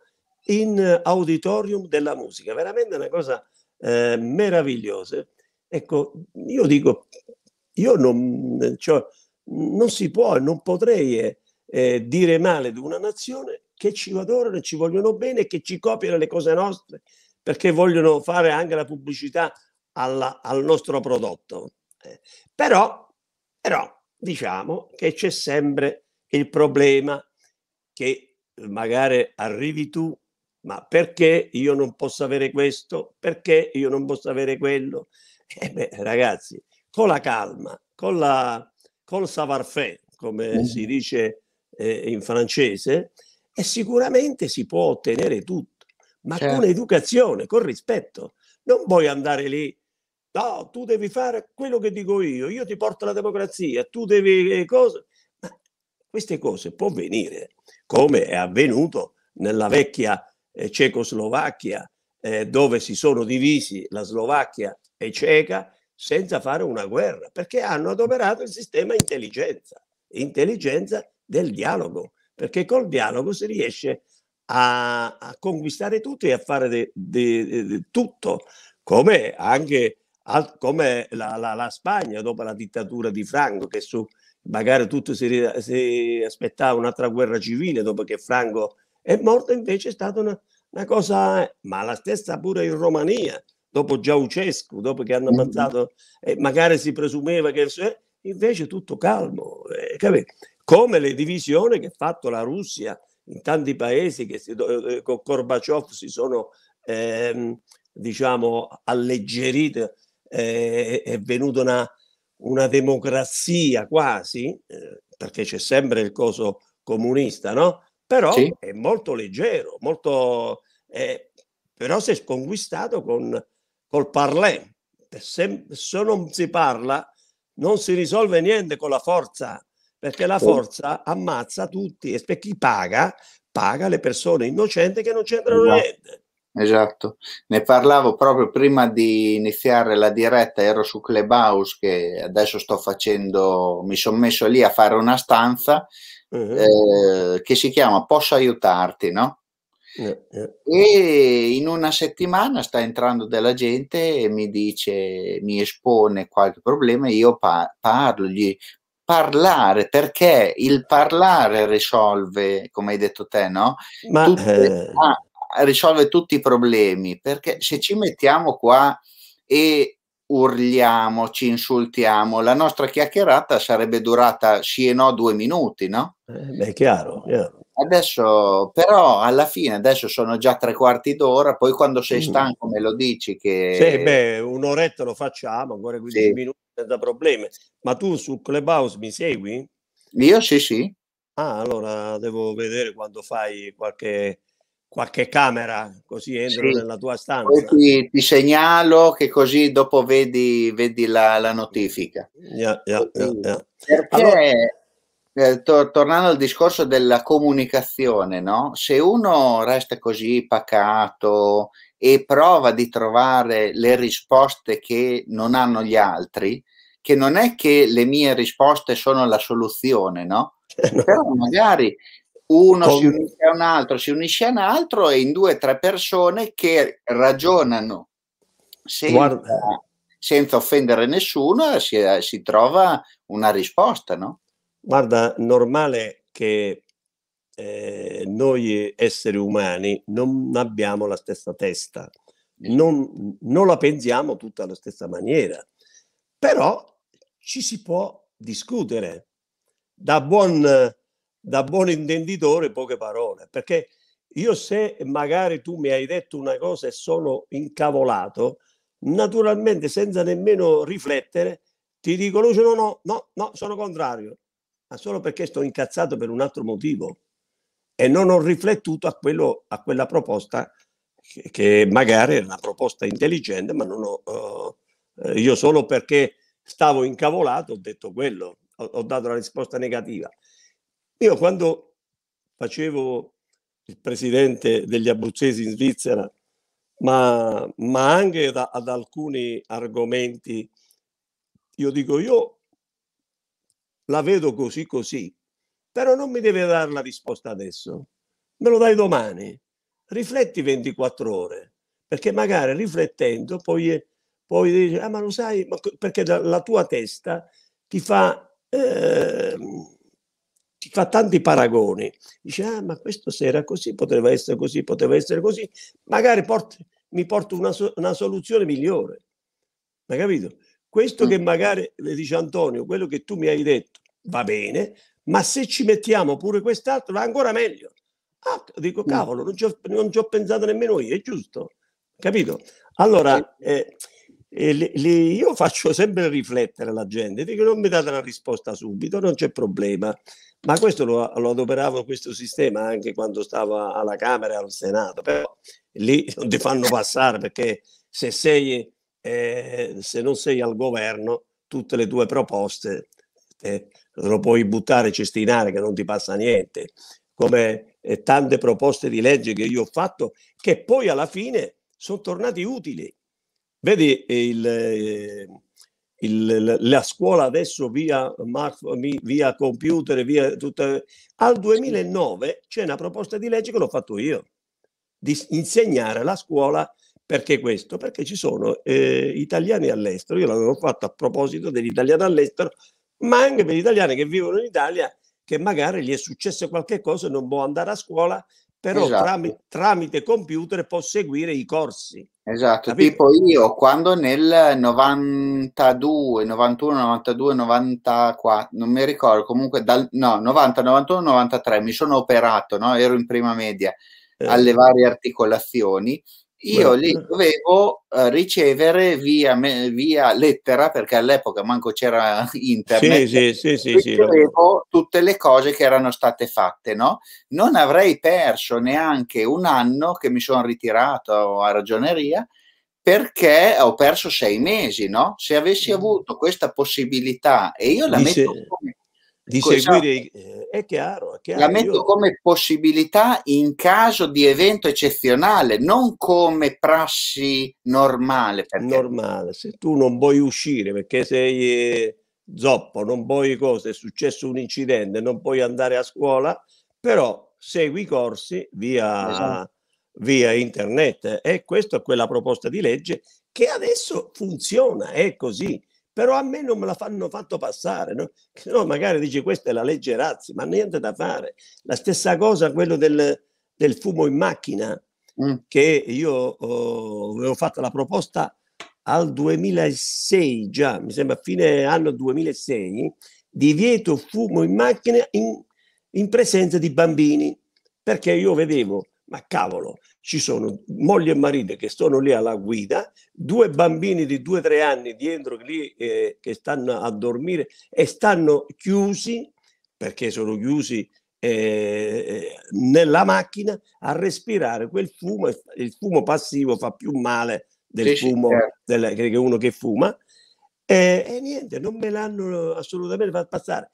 in auditorium della musica, veramente una cosa eh, meravigliosa. Ecco, io dico, io non, cioè, non si può e non potrei eh, eh, dire male di una nazione che ci adorano e ci vogliono bene, e che ci copiano le cose nostre, perché vogliono fare anche la pubblicità alla, al nostro prodotto. Eh, però, però diciamo che c'è sempre il problema che magari arrivi tu, ma perché io non posso avere questo? Perché io non posso avere quello? Eh beh, ragazzi, con la calma, con la, col savoir-faire, come mhm. si dice eh, in francese, e sicuramente si può ottenere tutto, ma certo. con educazione, con rispetto. Non puoi andare lì, no, tu devi fare quello che dico io, io ti porto la democrazia, tu devi eh, cose. Ma queste cose può venire, come è avvenuto nella vecchia eh, Cecoslovacchia, eh, dove si sono divisi la Slovacchia e Ceca senza fare una guerra, perché hanno adoperato il sistema intelligenza, intelligenza del dialogo, perché col dialogo si riesce a, a conquistare tutto e a fare de, de, de, tutto, come anche al, come la, la, la, Spagna dopo la dittatura di Franco, che su, magari tutto si, si aspettava un'altra guerra civile dopo che Franco è morto, invece è stata una, una cosa, ma la stessa pure in Romania, dopo Giaucescu, dopo che hanno mm-hmm. ammazzato, eh, magari si presumeva che... Eh, invece tutto calmo, eh, come le divisioni che ha fatto la Russia in tanti paesi che si, eh, con Gorbaciov si sono ehm, diciamo alleggerite, eh, è venuta una, una democrazia quasi, eh, perché c'è sempre il coso comunista, no? Però sì. è molto leggero, molto, eh, però si è sconquistato con col parlé. Se, se non si parla, non si risolve niente con la forza, perché la forza ammazza tutti e per chi paga, paga le persone innocenti che non c'entrano esatto. niente. Esatto, ne parlavo proprio prima di iniziare la diretta, ero su Clubhouse che adesso sto facendo, mi sono messo lì a fare una stanza uh -huh. eh, che si chiama Posso aiutarti, no? Eh, eh. E in una settimana sta entrando della gente e mi dice, mi espone qualche problema, e io pa- parlo, gli parlare, perché il parlare risolve, come hai detto te, no? Ma, Tutte, eh... ah, risolve tutti i problemi, perché se ci mettiamo qua e urliamo, ci insultiamo, la nostra chiacchierata sarebbe durata sì e no due minuti, no? Eh, beh, è chiaro, chiaro. Adesso, però, alla fine, adesso sono già tre quarti d'ora, poi quando sei mm. stanco me lo dici che... Sì, beh, un'oretta lo facciamo, ancora 15 sì. minuti senza problemi. Ma tu su Clubhouse mi segui? Io sì, sì. Ah, allora devo vedere quando fai qualche, qualche camera, così entro sì. nella tua stanza. Poi ti, ti, segnalo che così dopo vedi, vedi la, la, notifica. Yeah, yeah, yeah, Perché... Allora eh, to- tornando al discorso della comunicazione, no? se uno resta così pacato e prova di trovare le risposte che non hanno gli altri, che non è che le mie risposte sono la soluzione, no? Cioè, no. Però magari uno Con... si unisce a un altro, si unisce a un altro e in due o tre persone che ragionano senza, senza offendere nessuno si, eh, si trova una risposta, no? Guarda, normale che eh, noi esseri umani non abbiamo la stessa testa, non, non la pensiamo tutta alla stessa maniera, però ci si può discutere. Da buon, da buon intenditore poche parole, perché io se magari tu mi hai detto una cosa e sono incavolato, naturalmente senza nemmeno riflettere ti dico Lucio no, no, no, no sono contrario ma solo perché sto incazzato per un altro motivo e non ho riflettuto a, quello, a quella proposta che, che, magari era una proposta intelligente, ma non ho, uh, io solo perché stavo incavolato ho detto quello, ho, ho dato la risposta negativa. Io quando facevo il presidente degli abruzzesi in Svizzera, ma, ma anche da, ad alcuni argomenti, io dico io la vedo così così, però non mi deve dare la risposta adesso, me lo dai domani, rifletti 24 ore, perché magari riflettendo poi, poi dici, ah ma lo sai, ma perché la tua testa ti fa, eh, ti fa tanti paragoni, dici, ah ma questo se era così, poteva essere così, poteva essere così, magari porti, mi porto una, una soluzione migliore, ma capito? Questo che mm. magari, dice Antonio, quello che tu mi hai detto va bene, ma se ci mettiamo pure quest'altro va ancora meglio. Ah, dico, mm. cavolo, non ci, ho, non ci ho pensato nemmeno io, è giusto? Capito? Allora, eh, eh, li, li, io faccio sempre riflettere la gente, dico non mi date una risposta subito, non c'è problema. Ma questo lo, lo adoperavo questo sistema anche quando stavo alla Camera e al Senato, però lì non ti fanno passare perché se sei eh, se non sei al governo tutte le tue proposte eh, lo puoi buttare, cestinare che non ti passa niente, come eh, tante proposte di legge che io ho fatto che poi alla fine sono tornati utili. Vedi eh, il, eh, il, la scuola adesso via, via computer, via tutta... Al 2009 c'è una proposta di legge che l'ho fatto io, di insegnare la scuola perché questo? Perché ci sono eh, italiani all'estero, io l'avevo fatto a proposito degli italiani all'estero, ma anche per gli italiani che vivono in Italia, che magari gli è successo qualche cosa e non può andare a scuola, però esatto. tramite, tramite, computer può seguire i corsi. Esatto, capito? tipo io quando nel 92, 91, 92, 94, non mi ricordo, comunque dal no, 90, 91, 93 mi sono operato, no? ero in prima media, eh. alle varie articolazioni io li eh. dovevo uh, ricevere via, me, via, lettera, perché all'epoca manco c'era internet, sì, sì, sì, ricevevo tutte le cose che erano state fatte, no? Non avrei perso neanche un anno che mi sono ritirato a ragioneria, perché ho perso sei mesi, no? Se avessi mm. avuto questa possibilità, e io la metto come di Co- ecco, esatto. seguire, eh, è chiaro, è chiaro. La metto io... come possibilità in caso di evento eccezionale, non come prassi normale. Perché... Normale, se tu non vuoi uscire perché sei eh, zoppo, non vuoi cosa, è successo un incidente, non puoi andare a scuola, però segui i corsi via, esatto. via internet e questa è quella proposta di legge che adesso funziona, è così però a me non me la fanno fatto passare, no? no magari dice questa è la legge Razzi, ma niente da fare. La stessa cosa quello del, del fumo in macchina, mm. che io oh, avevo fatto la proposta al 2006 già, mi sembra a fine anno 2006, divieto fumo in macchina in, in presenza di bambini, perché io vedevo, ma cavolo, ci sono moglie e marito che sono lì alla guida, due bambini di 2-3 anni dietro lì eh, che stanno a dormire e stanno chiusi, perché sono chiusi eh, eh nella macchina, a respirare quel fumo. Il fumo passivo fa più male del sì, fumo certo. della, che uno che fuma. E, e niente, non me l'hanno assolutamente fatto passare.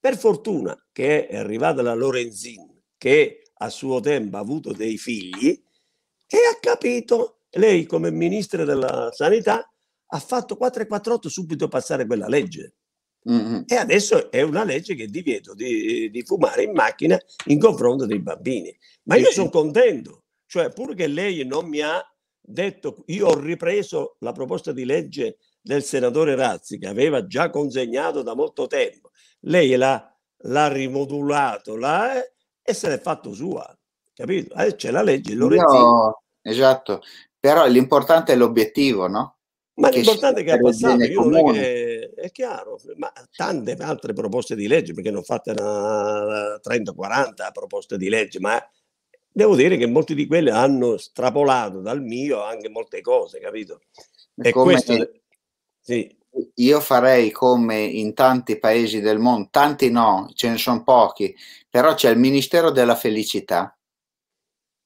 Per fortuna che è arrivata la Lorenzin, che a suo tempo ha avuto dei figli, e ha capito, lei come ministra della sanità ha fatto 448 subito passare quella legge. Mm-hmm. E adesso è una legge che divieto di, di, fumare in macchina in confronto dei bambini. Ma io sono contento, cioè pur che lei non mi ha detto, io ho ripreso la proposta di legge del senatore Razzi che aveva già consegnato da molto tempo, lei l'ha, l'ha rimodulato l'ha, eh, e se l'è fatto sua, capito? Eh, c'è la legge, lo no. Esatto, però l'importante è l'obiettivo, no? Ma che l'importante è che ha passato, che è chiaro, ma tante altre proposte di legge, perché ne ho fatte 30-40 proposte di legge, ma devo dire che molti di quelle hanno strapolato dal mio anche molte cose, capito? E come questo... Che... Sì. Io farei come in tanti paesi del mondo, tanti no, ce ne sono pochi, però c'è il Ministero della Felicità.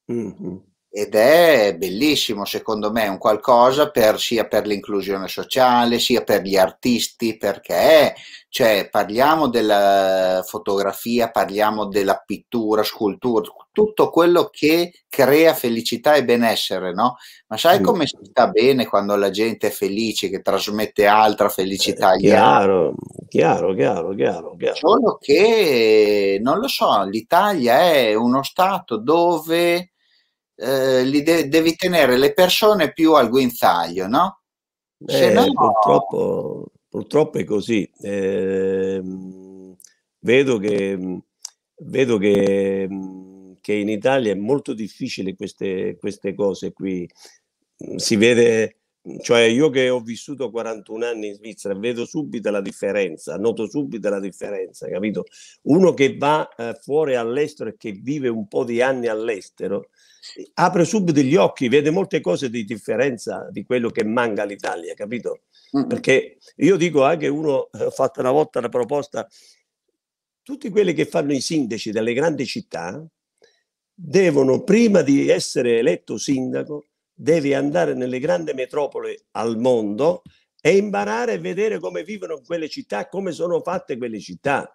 Mm-hmm ed è bellissimo secondo me, un qualcosa per, sia per l'inclusione sociale, sia per gli artisti, perché cioè, parliamo della fotografia, parliamo della pittura, scultura, tutto quello che crea felicità e benessere, no? Ma sai come si sta bene quando la gente è felice, che trasmette altra felicità? Eh, chiaro, chiaro, chiaro, chiaro, chiaro. Solo che, non lo so, l'Italia è uno Stato dove eh, de- devi tenere le persone più al guinzaglio, no? Beh, no... Purtroppo, purtroppo è così. Eh, vedo che, vedo che, che, in Italia è molto difficile queste, queste cose qui. Si vede, cioè io che ho vissuto 41 anni in Svizzera vedo subito la differenza, noto subito la differenza, capito? Uno che va eh, fuori all'estero e che vive un po' di anni all'estero apre subito gli occhi, vede molte cose di differenza di quello che manca l'Italia, capito? Perché io dico anche uno, eh, ho fatto una volta la proposta, tutti quelli che fanno i sindaci delle grandi città devono, prima di essere eletto sindaco, devi andare nelle grandi metropoli al mondo e imparare a vedere come vivono quelle città, come sono fatte quelle città.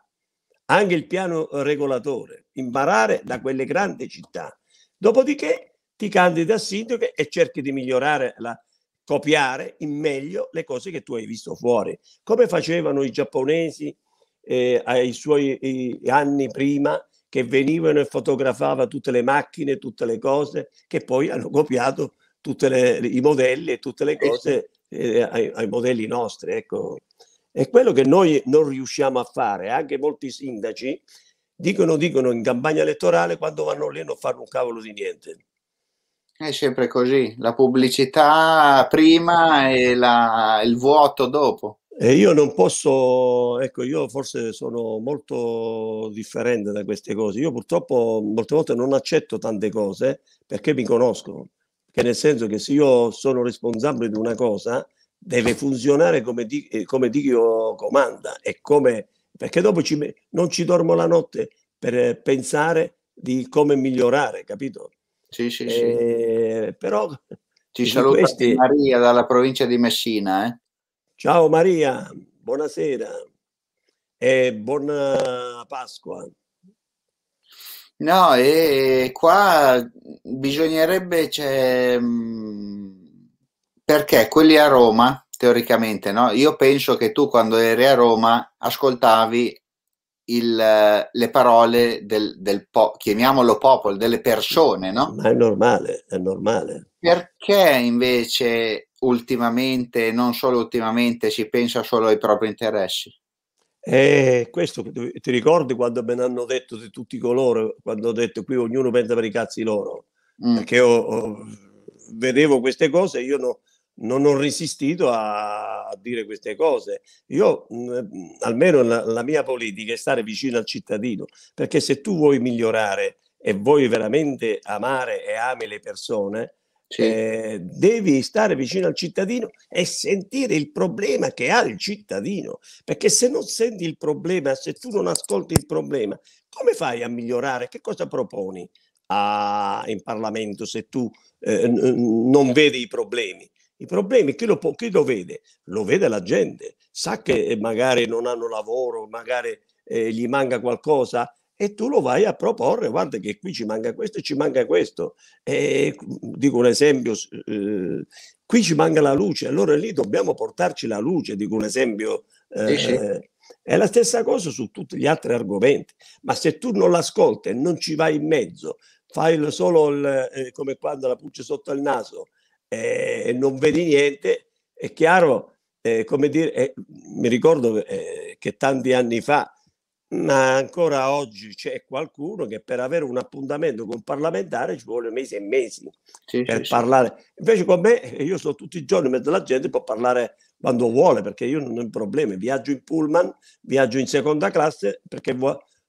Anche il piano regolatore, imparare da quelle grandi città Dopodiché ti candidi a sindaco e cerchi di migliorare, la, copiare in meglio le cose che tu hai visto fuori, come facevano i giapponesi eh, ai suoi anni prima che venivano e fotografavano tutte le macchine, tutte le cose, che poi hanno copiato tutti i modelli e tutte le cose eh, ai, ai, modelli nostri. Ecco. È quello che noi non riusciamo a fare, anche molti sindaci Dicono, dicono in campagna elettorale, quando vanno lì non fanno un cavolo di niente. È sempre così, la pubblicità prima e la, il vuoto dopo. E io non posso, ecco, io forse sono molto differente da queste cose. Io purtroppo molte volte non accetto tante cose perché mi conosco. Che nel senso che se io sono responsabile di una cosa, deve funzionare come, di, eh, come dico comanda e come perché dopo ci, non ci dormo la notte per pensare di come migliorare, capito? Sì, sì, sì. Eh, però ci saluta questi... Maria dalla provincia di Messina. Eh? Ciao Maria, buonasera e buona Pasqua. No, e qua bisognerebbe, cioè, mm, perché quelli a Roma teoricamente, no? Io penso che tu quando eri a Roma ascoltavi il, eh, le parole del, del po- chiamiamolo popolo, delle persone, no? Ma è normale, è normale. Perché invece ultimamente, non solo ultimamente, si pensa solo ai propri interessi? Eh, questo ti ricordi quando me l'hanno detto di tutti coloro, quando ho detto qui ognuno pensa per i cazzi loro, mm. perché io, oh, vedevo queste cose e io no, non ho resistito a, dire queste cose. Io, mh, mm, eh, mm, almeno la, la, mia politica è stare vicino al cittadino, perché se tu vuoi migliorare e vuoi veramente amare e ami le persone, sì. eh, devi stare vicino al cittadino e sentire il problema che ha il cittadino, perché se non senti il problema, se tu non ascolti il problema, come fai a migliorare? Che cosa proponi a, in Parlamento se tu eh, n- non vedi i problemi? I problemi chi lo, può, chi lo vede? Lo vede la gente, sa che eh, magari non hanno lavoro, magari eh, gli manca qualcosa e tu lo vai a proporre, guarda che qui ci manca questo e ci manca questo. E, dico un esempio, eh, qui ci manca la luce, allora lì dobbiamo portarci la luce, dico un esempio. Eh, È la stessa cosa su tutti gli altri argomenti, ma se tu non l'ascolti e non ci vai in mezzo, fai solo il, eh, come quando la pucci sotto il naso eh, non vedi niente, è chiaro, eh, come dire, eh, mi ricordo eh, che tanti anni fa, ma ancora oggi c'è qualcuno che per avere un appuntamento con un parlamentare ci vuole mesi e mesi sì, per sì, parlare. Sì. Invece con me, io sto tutti i giorni in mezzo alla gente, può parlare quando vuole, perché io non ho problemi, viaggio in pullman, viaggio in seconda classe, perché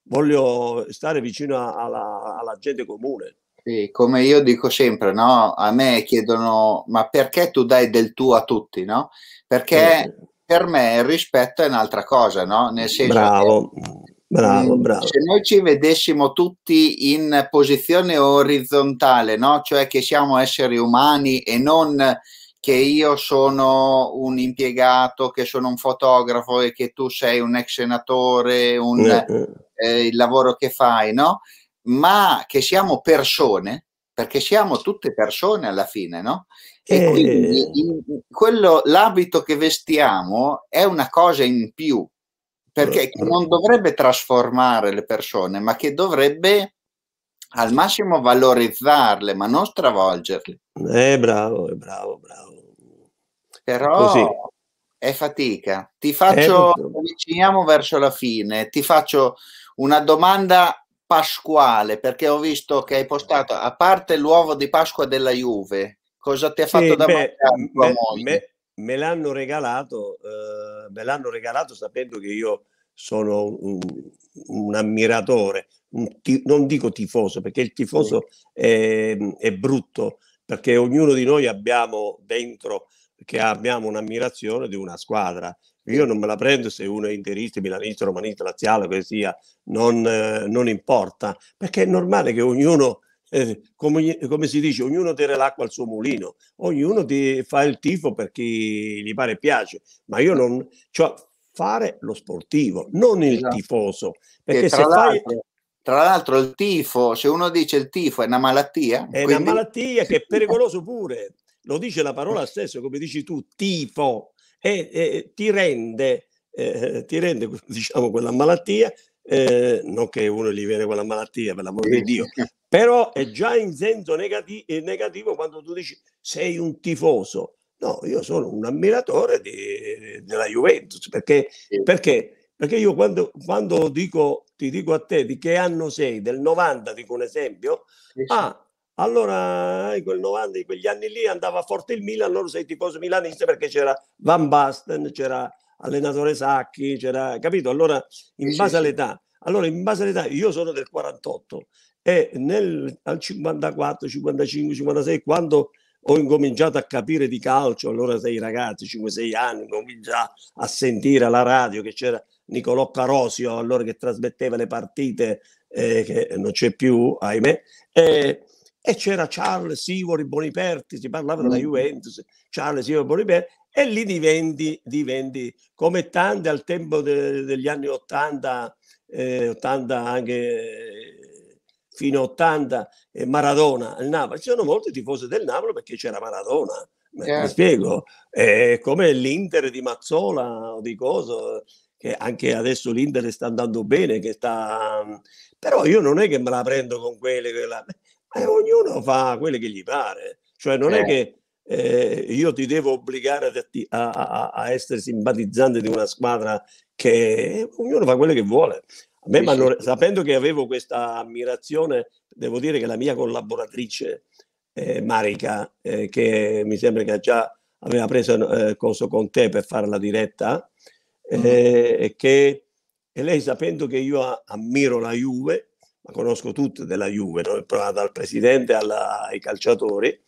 voglio stare vicino alla, alla gente comune. Sì, come io dico sempre, no? a me chiedono ma perché tu dai del tuo a tutti? No? Perché sì. per me il rispetto è un'altra cosa, no? nel senso bravo. Che, Bravo, mm, bravo. Se noi ci vedessimo tutti in posizione orizzontale, no? cioè che siamo esseri umani e non che io sono un impiegato, che sono un fotografo e che tu sei un ex senatore, un, eh, Eh, eh il lavoro che fai, no? ma che siamo persone, perché siamo tutte persone alla fine, no? E eh... quindi quello, l'abito che vestiamo è una cosa in più, perché certo. non dovrebbe trasformare le persone, ma che dovrebbe al massimo valorizzarle, ma non stravolgerle. Eh, bravo, eh, bravo, bravo. Però Così. è fatica. Ti faccio, è... Eh, avviciniamo verso la fine, ti faccio una domanda pasquale, perché ho visto che hai postato, a parte l'uovo di Pasqua della Juve, cosa ti ha fatto sì, da beh, mangiare me, me, me l'hanno regalato, eh, me l'hanno regalato sapendo che io sono un, un ammiratore, un ti, non dico tifoso, perché il tifoso sì. è, è brutto, perché ognuno di noi abbiamo dentro che abbiamo un'ammirazione di una squadra io non me la prendo se uno è interista, milanista, romanista, laziale, che sia, non, eh, non, importa, perché è normale che ognuno, eh, come, come, si dice, ognuno tira l'acqua al suo mulino, ognuno ti fa il tifo per chi gli pare piace, ma io non... Cioè, fare lo sportivo, non il esatto. tifoso, perché se fai... Tra l'altro il tifo, se uno dice il tifo è una malattia. È quindi... una malattia che è pericoloso pure, lo dice la parola stessa, come dici tu, tifo e, e ti rende, eh, ti rende diciamo, quella malattia, eh, non che uno gli viene quella malattia, per l'amor di Dio, però è già in senso negati- eh, negativo quando tu dici sei un tifoso. No, io sono un ammiratore di, della Juventus, perché, perché, perché io quando, quando dico, ti dico a te di che anno sei, del 90, dico un esempio, ah, allora, in quel 90, in quegli anni lì andava forte il Milan, loro sei tifoso milanista perché c'era Van Basten, c'era allenatore Sacchi, c'era, capito? Allora, in sì, base sì. all'età, allora in base all'età, io sono del 48 e nel al 54, 55, 56 quando ho incominciato a capire di calcio, allora sei ragazzi, 5-6 anni, comincia a sentire alla radio che c'era Nicolò Carosio, allora che trasmetteva le partite eh, che non c'è più, ahimè. Eh, e c'era Charles Sivori Boniperti, si parlava della mm. Juventus, Charles Sivori Boniperti, e lì diventi, divendi come tante al tempo de, degli anni 80, eh, 80 anche fino a 80, eh, Maradona, il Napoli. Ci sono molti tifosi del Napoli perché c'era Maradona, yeah. mi certo. spiego, eh, come l'Inter di Mazzola o di Coso, che anche adesso l'Inter sta andando bene, che sta... però io non è che me la prendo con quelle, quella e ognuno fa quello che gli pare. Cioè non eh. è certo. che eh, io ti devo obbligare a, a, a, essere simpatizzante di una squadra che ognuno fa quello che vuole. A me, hanno, sapendo che avevo questa ammirazione, devo dire che la mia collaboratrice eh, Marica, eh, che mi sembra che già aveva preso eh, coso con te per fare la diretta, mm. Eh, che, e lei sapendo che io ammiro la Juve, ma conosco tutte della Juve, dal presidente alla, ai calciatori,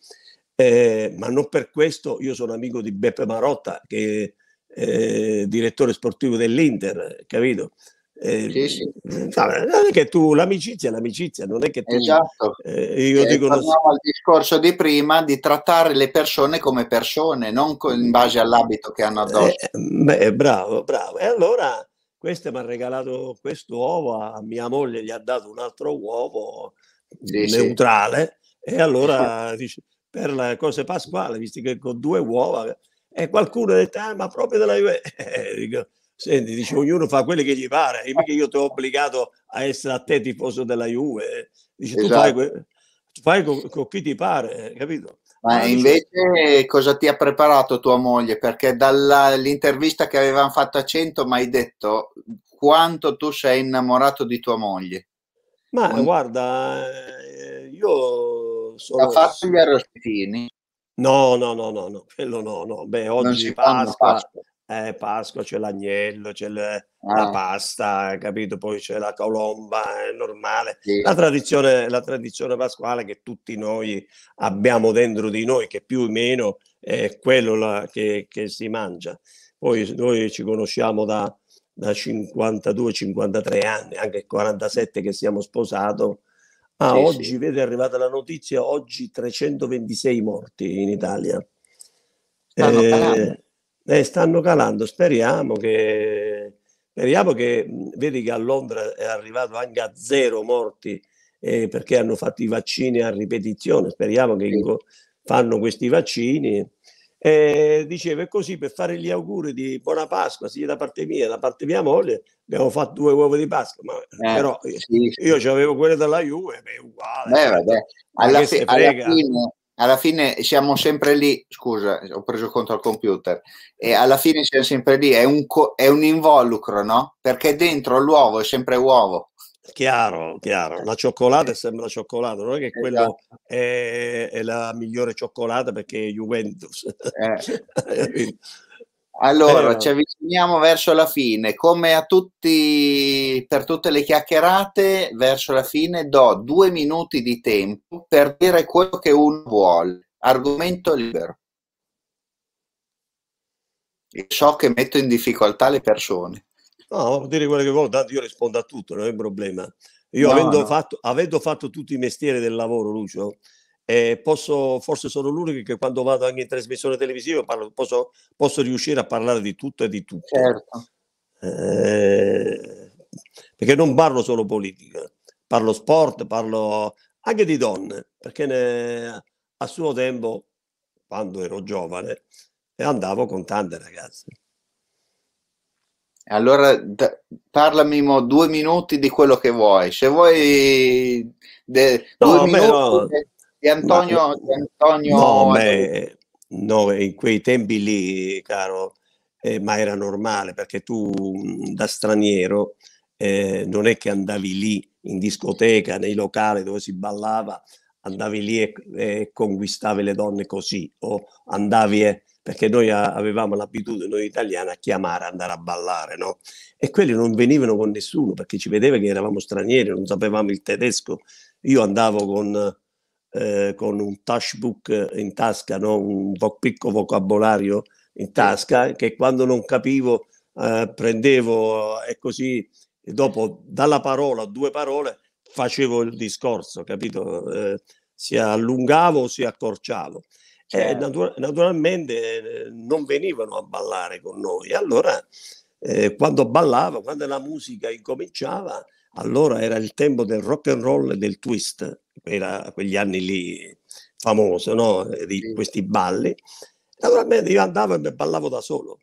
eh, ma non per questo io sono amico di Beppe Marotta, che è eh, direttore sportivo dell'Inter, capito? Eh, sì, sì. Non è che tu l'amicizia è l'amicizia, non è che tu esatto. eh, io eh, dico non... al discorso di prima di trattare le persone come persone, non in base all'abito che hanno eh, addosso. Eh, beh, bravo, bravo. E allora questo mi ha regalato questo uovo, a mia moglie gli ha dato un altro uovo sì, neutrale sì. e allora dice, per le cose pasquali, visto che con due uova, e qualcuno ha detto, ah, ma proprio della Juventus. Eh, Senti, dice, ognuno fa quello che gli pare, e mica io ti ho obbligato a essere a te tifoso della Juve. Dice, esatto. tu fai, esatto. tu fai con, con chi ti pare, eh, capito? Ma ah, invece cosa ti ha preparato tua moglie? Perché dall'intervista che avevamo fatto a 100 mi hai detto quanto tu sei innamorato di tua moglie. Ma Quindi, guarda, eh, io sono... Ha fatto gli arrostini? No, no, no, no, no, quello no, no. Beh, oggi Pasqua, Pasqua, eh, Pasqua c'è l'agnello, c'è le, ah. la pasta, capito? Poi c'è la colomba, è normale. Sì. La, tradizione, la tradizione pasquale che tutti noi abbiamo dentro di noi, che più o meno è quello la, che, che, si mangia. Poi noi ci conosciamo da, da 52-53 anni, anche 47 che siamo sposati. Ah, sì, oggi, sì. vede, è arrivata la notizia, oggi 326 morti in Italia. Eh, eh, stanno calando, speriamo che, speriamo che, vedi che a Londra è arrivato anche a zero morti eh, perché hanno fatto i vaccini a ripetizione, speriamo che fanno questi vaccini. Eh, dicevo, è così per fare gli auguri di buona Pasqua, sia da parte mia da parte mia moglie, abbiamo fatto due uova di Pasqua, ma eh, però sì, io, sì. io avevo quelle della Juve, è uguale. Beh, alla, fi- alla, fine, alla fine siamo sempre lì, scusa, ho preso contro il computer, e alla fine siamo sempre lì, è un, co- è un involucro, no? Perché dentro l'uovo è sempre uovo. Chiaro, chiaro, la cioccolata sembra eh. sempre cioccolata, non è che quella esatto. è, è, la migliore cioccolata perché è Juventus. Eh. Allora, eh. ci avviciniamo verso la fine. Come a tutti, per tutte le chiacchierate, verso la fine do due minuti di tempo per dire quello che uno vuole. Argomento libero. E so che metto in difficoltà le persone. No, dire quello che vuoi, tanto io rispondo a tutto, non è un problema. Io no, avendo, no. Fatto, avendo fatto tutti i mestieri del lavoro, Lucio, eh, posso, forse sono l'unico che quando vado anche in trasmissione televisiva parlo, posso, posso, riuscire a parlare di tutto e di tutto. Certo. Eh, perché non parlo solo politica, parlo sport, parlo anche di donne, perché ne, a suo tempo, quando ero giovane, andavo con tante ragazze. Allora d- parlami mo, due minuti di quello che vuoi. Se vuoi de- no, due beh, minuti no di Antonio, ma, di Antonio no, beh, no, in quei tempi lì, caro, eh, ma era normale perché tu da straniero eh, non è che andavi lì in discoteca, nei locali dove si ballava, andavi lì e, e conquistavi le donne così, o andavi e, eh, perché noi avevamo l'abitudine, noi italiani, a chiamare, andare a ballare, no? E quelli non venivano con nessuno perché ci vedeva che eravamo stranieri, non sapevamo il tedesco. Io andavo con eh, con un touchbook in tasca, no? un vo- piccolo vocabolario in tasca, che quando non capivo eh, prendevo eh, e così, e dopo dalla parola, due parole, facevo il discorso, capito? Eh, si allungavo o si accorciavo. Certo. Natura- naturalmente eh, non venivano a ballare con noi. Allora, quando ballavo, quando la musica incominciava, allora era il tempo del rock and roll e del twist, era quegli anni lì famosi, no? di questi balli. Naturalmente io andavo e ballavo da solo.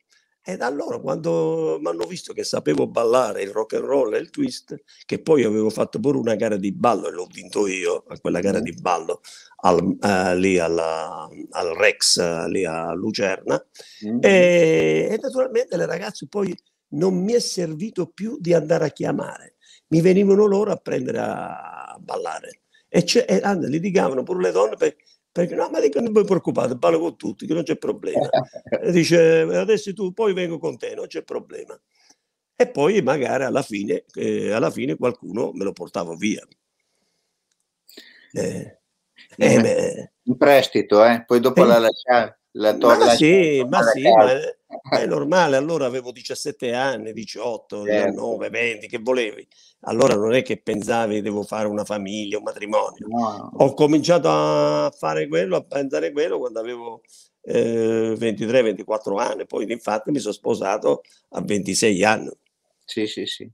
E da allora, quando mi hanno visto che sapevo ballare il rock and roll e il twist, che poi avevo fatto pure una gara di ballo e l'ho vinto io, a quella gara di ballo al, uh, lì alla, al Rex, uh, lì a Lucerna, mm-hmm. e, e naturalmente le ragazze poi non mi è servito più di andare a chiamare mi venivano loro a prendere a ballare. E, c'è, e anzi, litigavano pure le donne perché perché no, ma dico, non vi preoccupate, ballo con tutti, che non c'è problema. dice, adesso tu, poi vengo con te, non c'è problema. E poi magari alla fine, eh, alla fine qualcuno me lo portava via. Eh, eh, in, prestito, eh? poi dopo eh. la lasciava. La to- ma sì, ma, sì ma è normale, allora avevo 17 anni, 18, certo. 19, 20, che volevi. Allora non è che pensavi devo fare una famiglia, un matrimonio. No. Ho cominciato a fare quello, a pensare quello quando avevo eh, 23-24 anni, poi infatti mi sono sposato a 26 anni. Sì, sì, sì.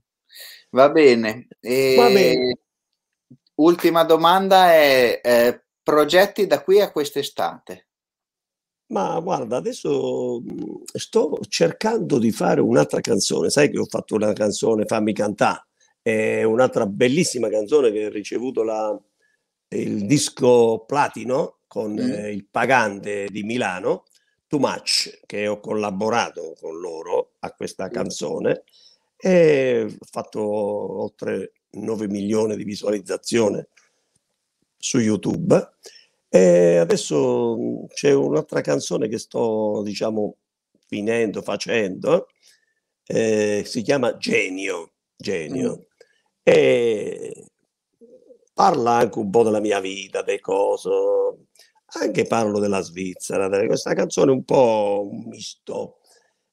Va bene. E... Va bene. Ultima domanda è eh, progetti da qui a quest'estate. Ma guarda, adesso mm, sto cercando di fare un'altra canzone. Sai che ho fatto una canzone, Fammi cantare, è un'altra bellissima canzone che ha ricevuto la, il disco platino con mm. eh, il Pagante di Milano, Too Much, che ho collaborato con loro a questa mm. canzone e ho fatto oltre 9 milioni di visualizzazioni su YouTube e adesso mm, c'è un'altra canzone che sto, diciamo, finendo, facendo, eh, si chiama Genio, Genio, mm. e parla anche un po' della mia vita, dei cose, anche parlo della Svizzera, questa canzone è un po' un misto,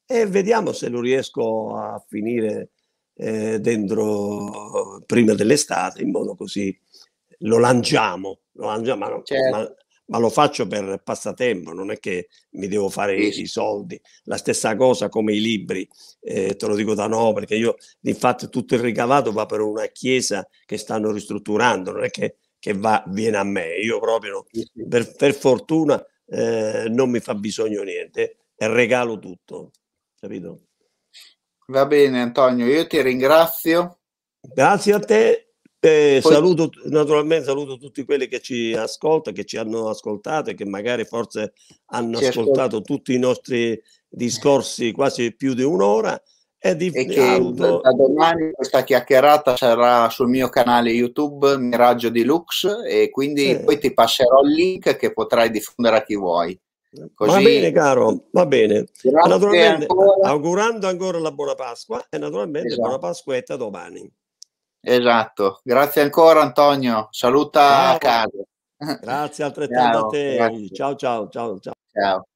e vediamo se lo riesco a finire eh, dentro prima dell'estate, in modo così lo lanciamo, lo lanciamo ma, certo. ma, ma, lo faccio per passatempo, non è che mi devo fare sì. i soldi. La stessa cosa come i libri, eh, te lo dico da no, perché io infatti tutto il ricavato va per una chiesa che stanno ristrutturando, non è che, che va, viene a me, io proprio sì, sì. Per, per, fortuna eh, non mi fa bisogno niente e regalo tutto, capito? Va bene Antonio, io ti ringrazio. Grazie a te eh, Poi... saluto, naturalmente saluto tutti quelli che ci ascoltano, che ci hanno ascoltato e che magari forse hanno ci ascoltato ascolta. tutti i nostri discorsi quasi più di un'ora. E, di, e che auto... da domani questa chiacchierata sarà sul mio canale YouTube Miraggio Deluxe e quindi eh. poi ti passerò il link che potrai diffondere a chi vuoi. Così... Va bene, caro, va bene. Grazie naturalmente, ancora. augurando ancora la buona Pasqua e naturalmente esatto. buona Pasquetta domani. Esatto, grazie ancora Antonio, saluta ciao. a casa. Grazie altrettanto ciao, a te, grazie. ciao ciao ciao. ciao. ciao.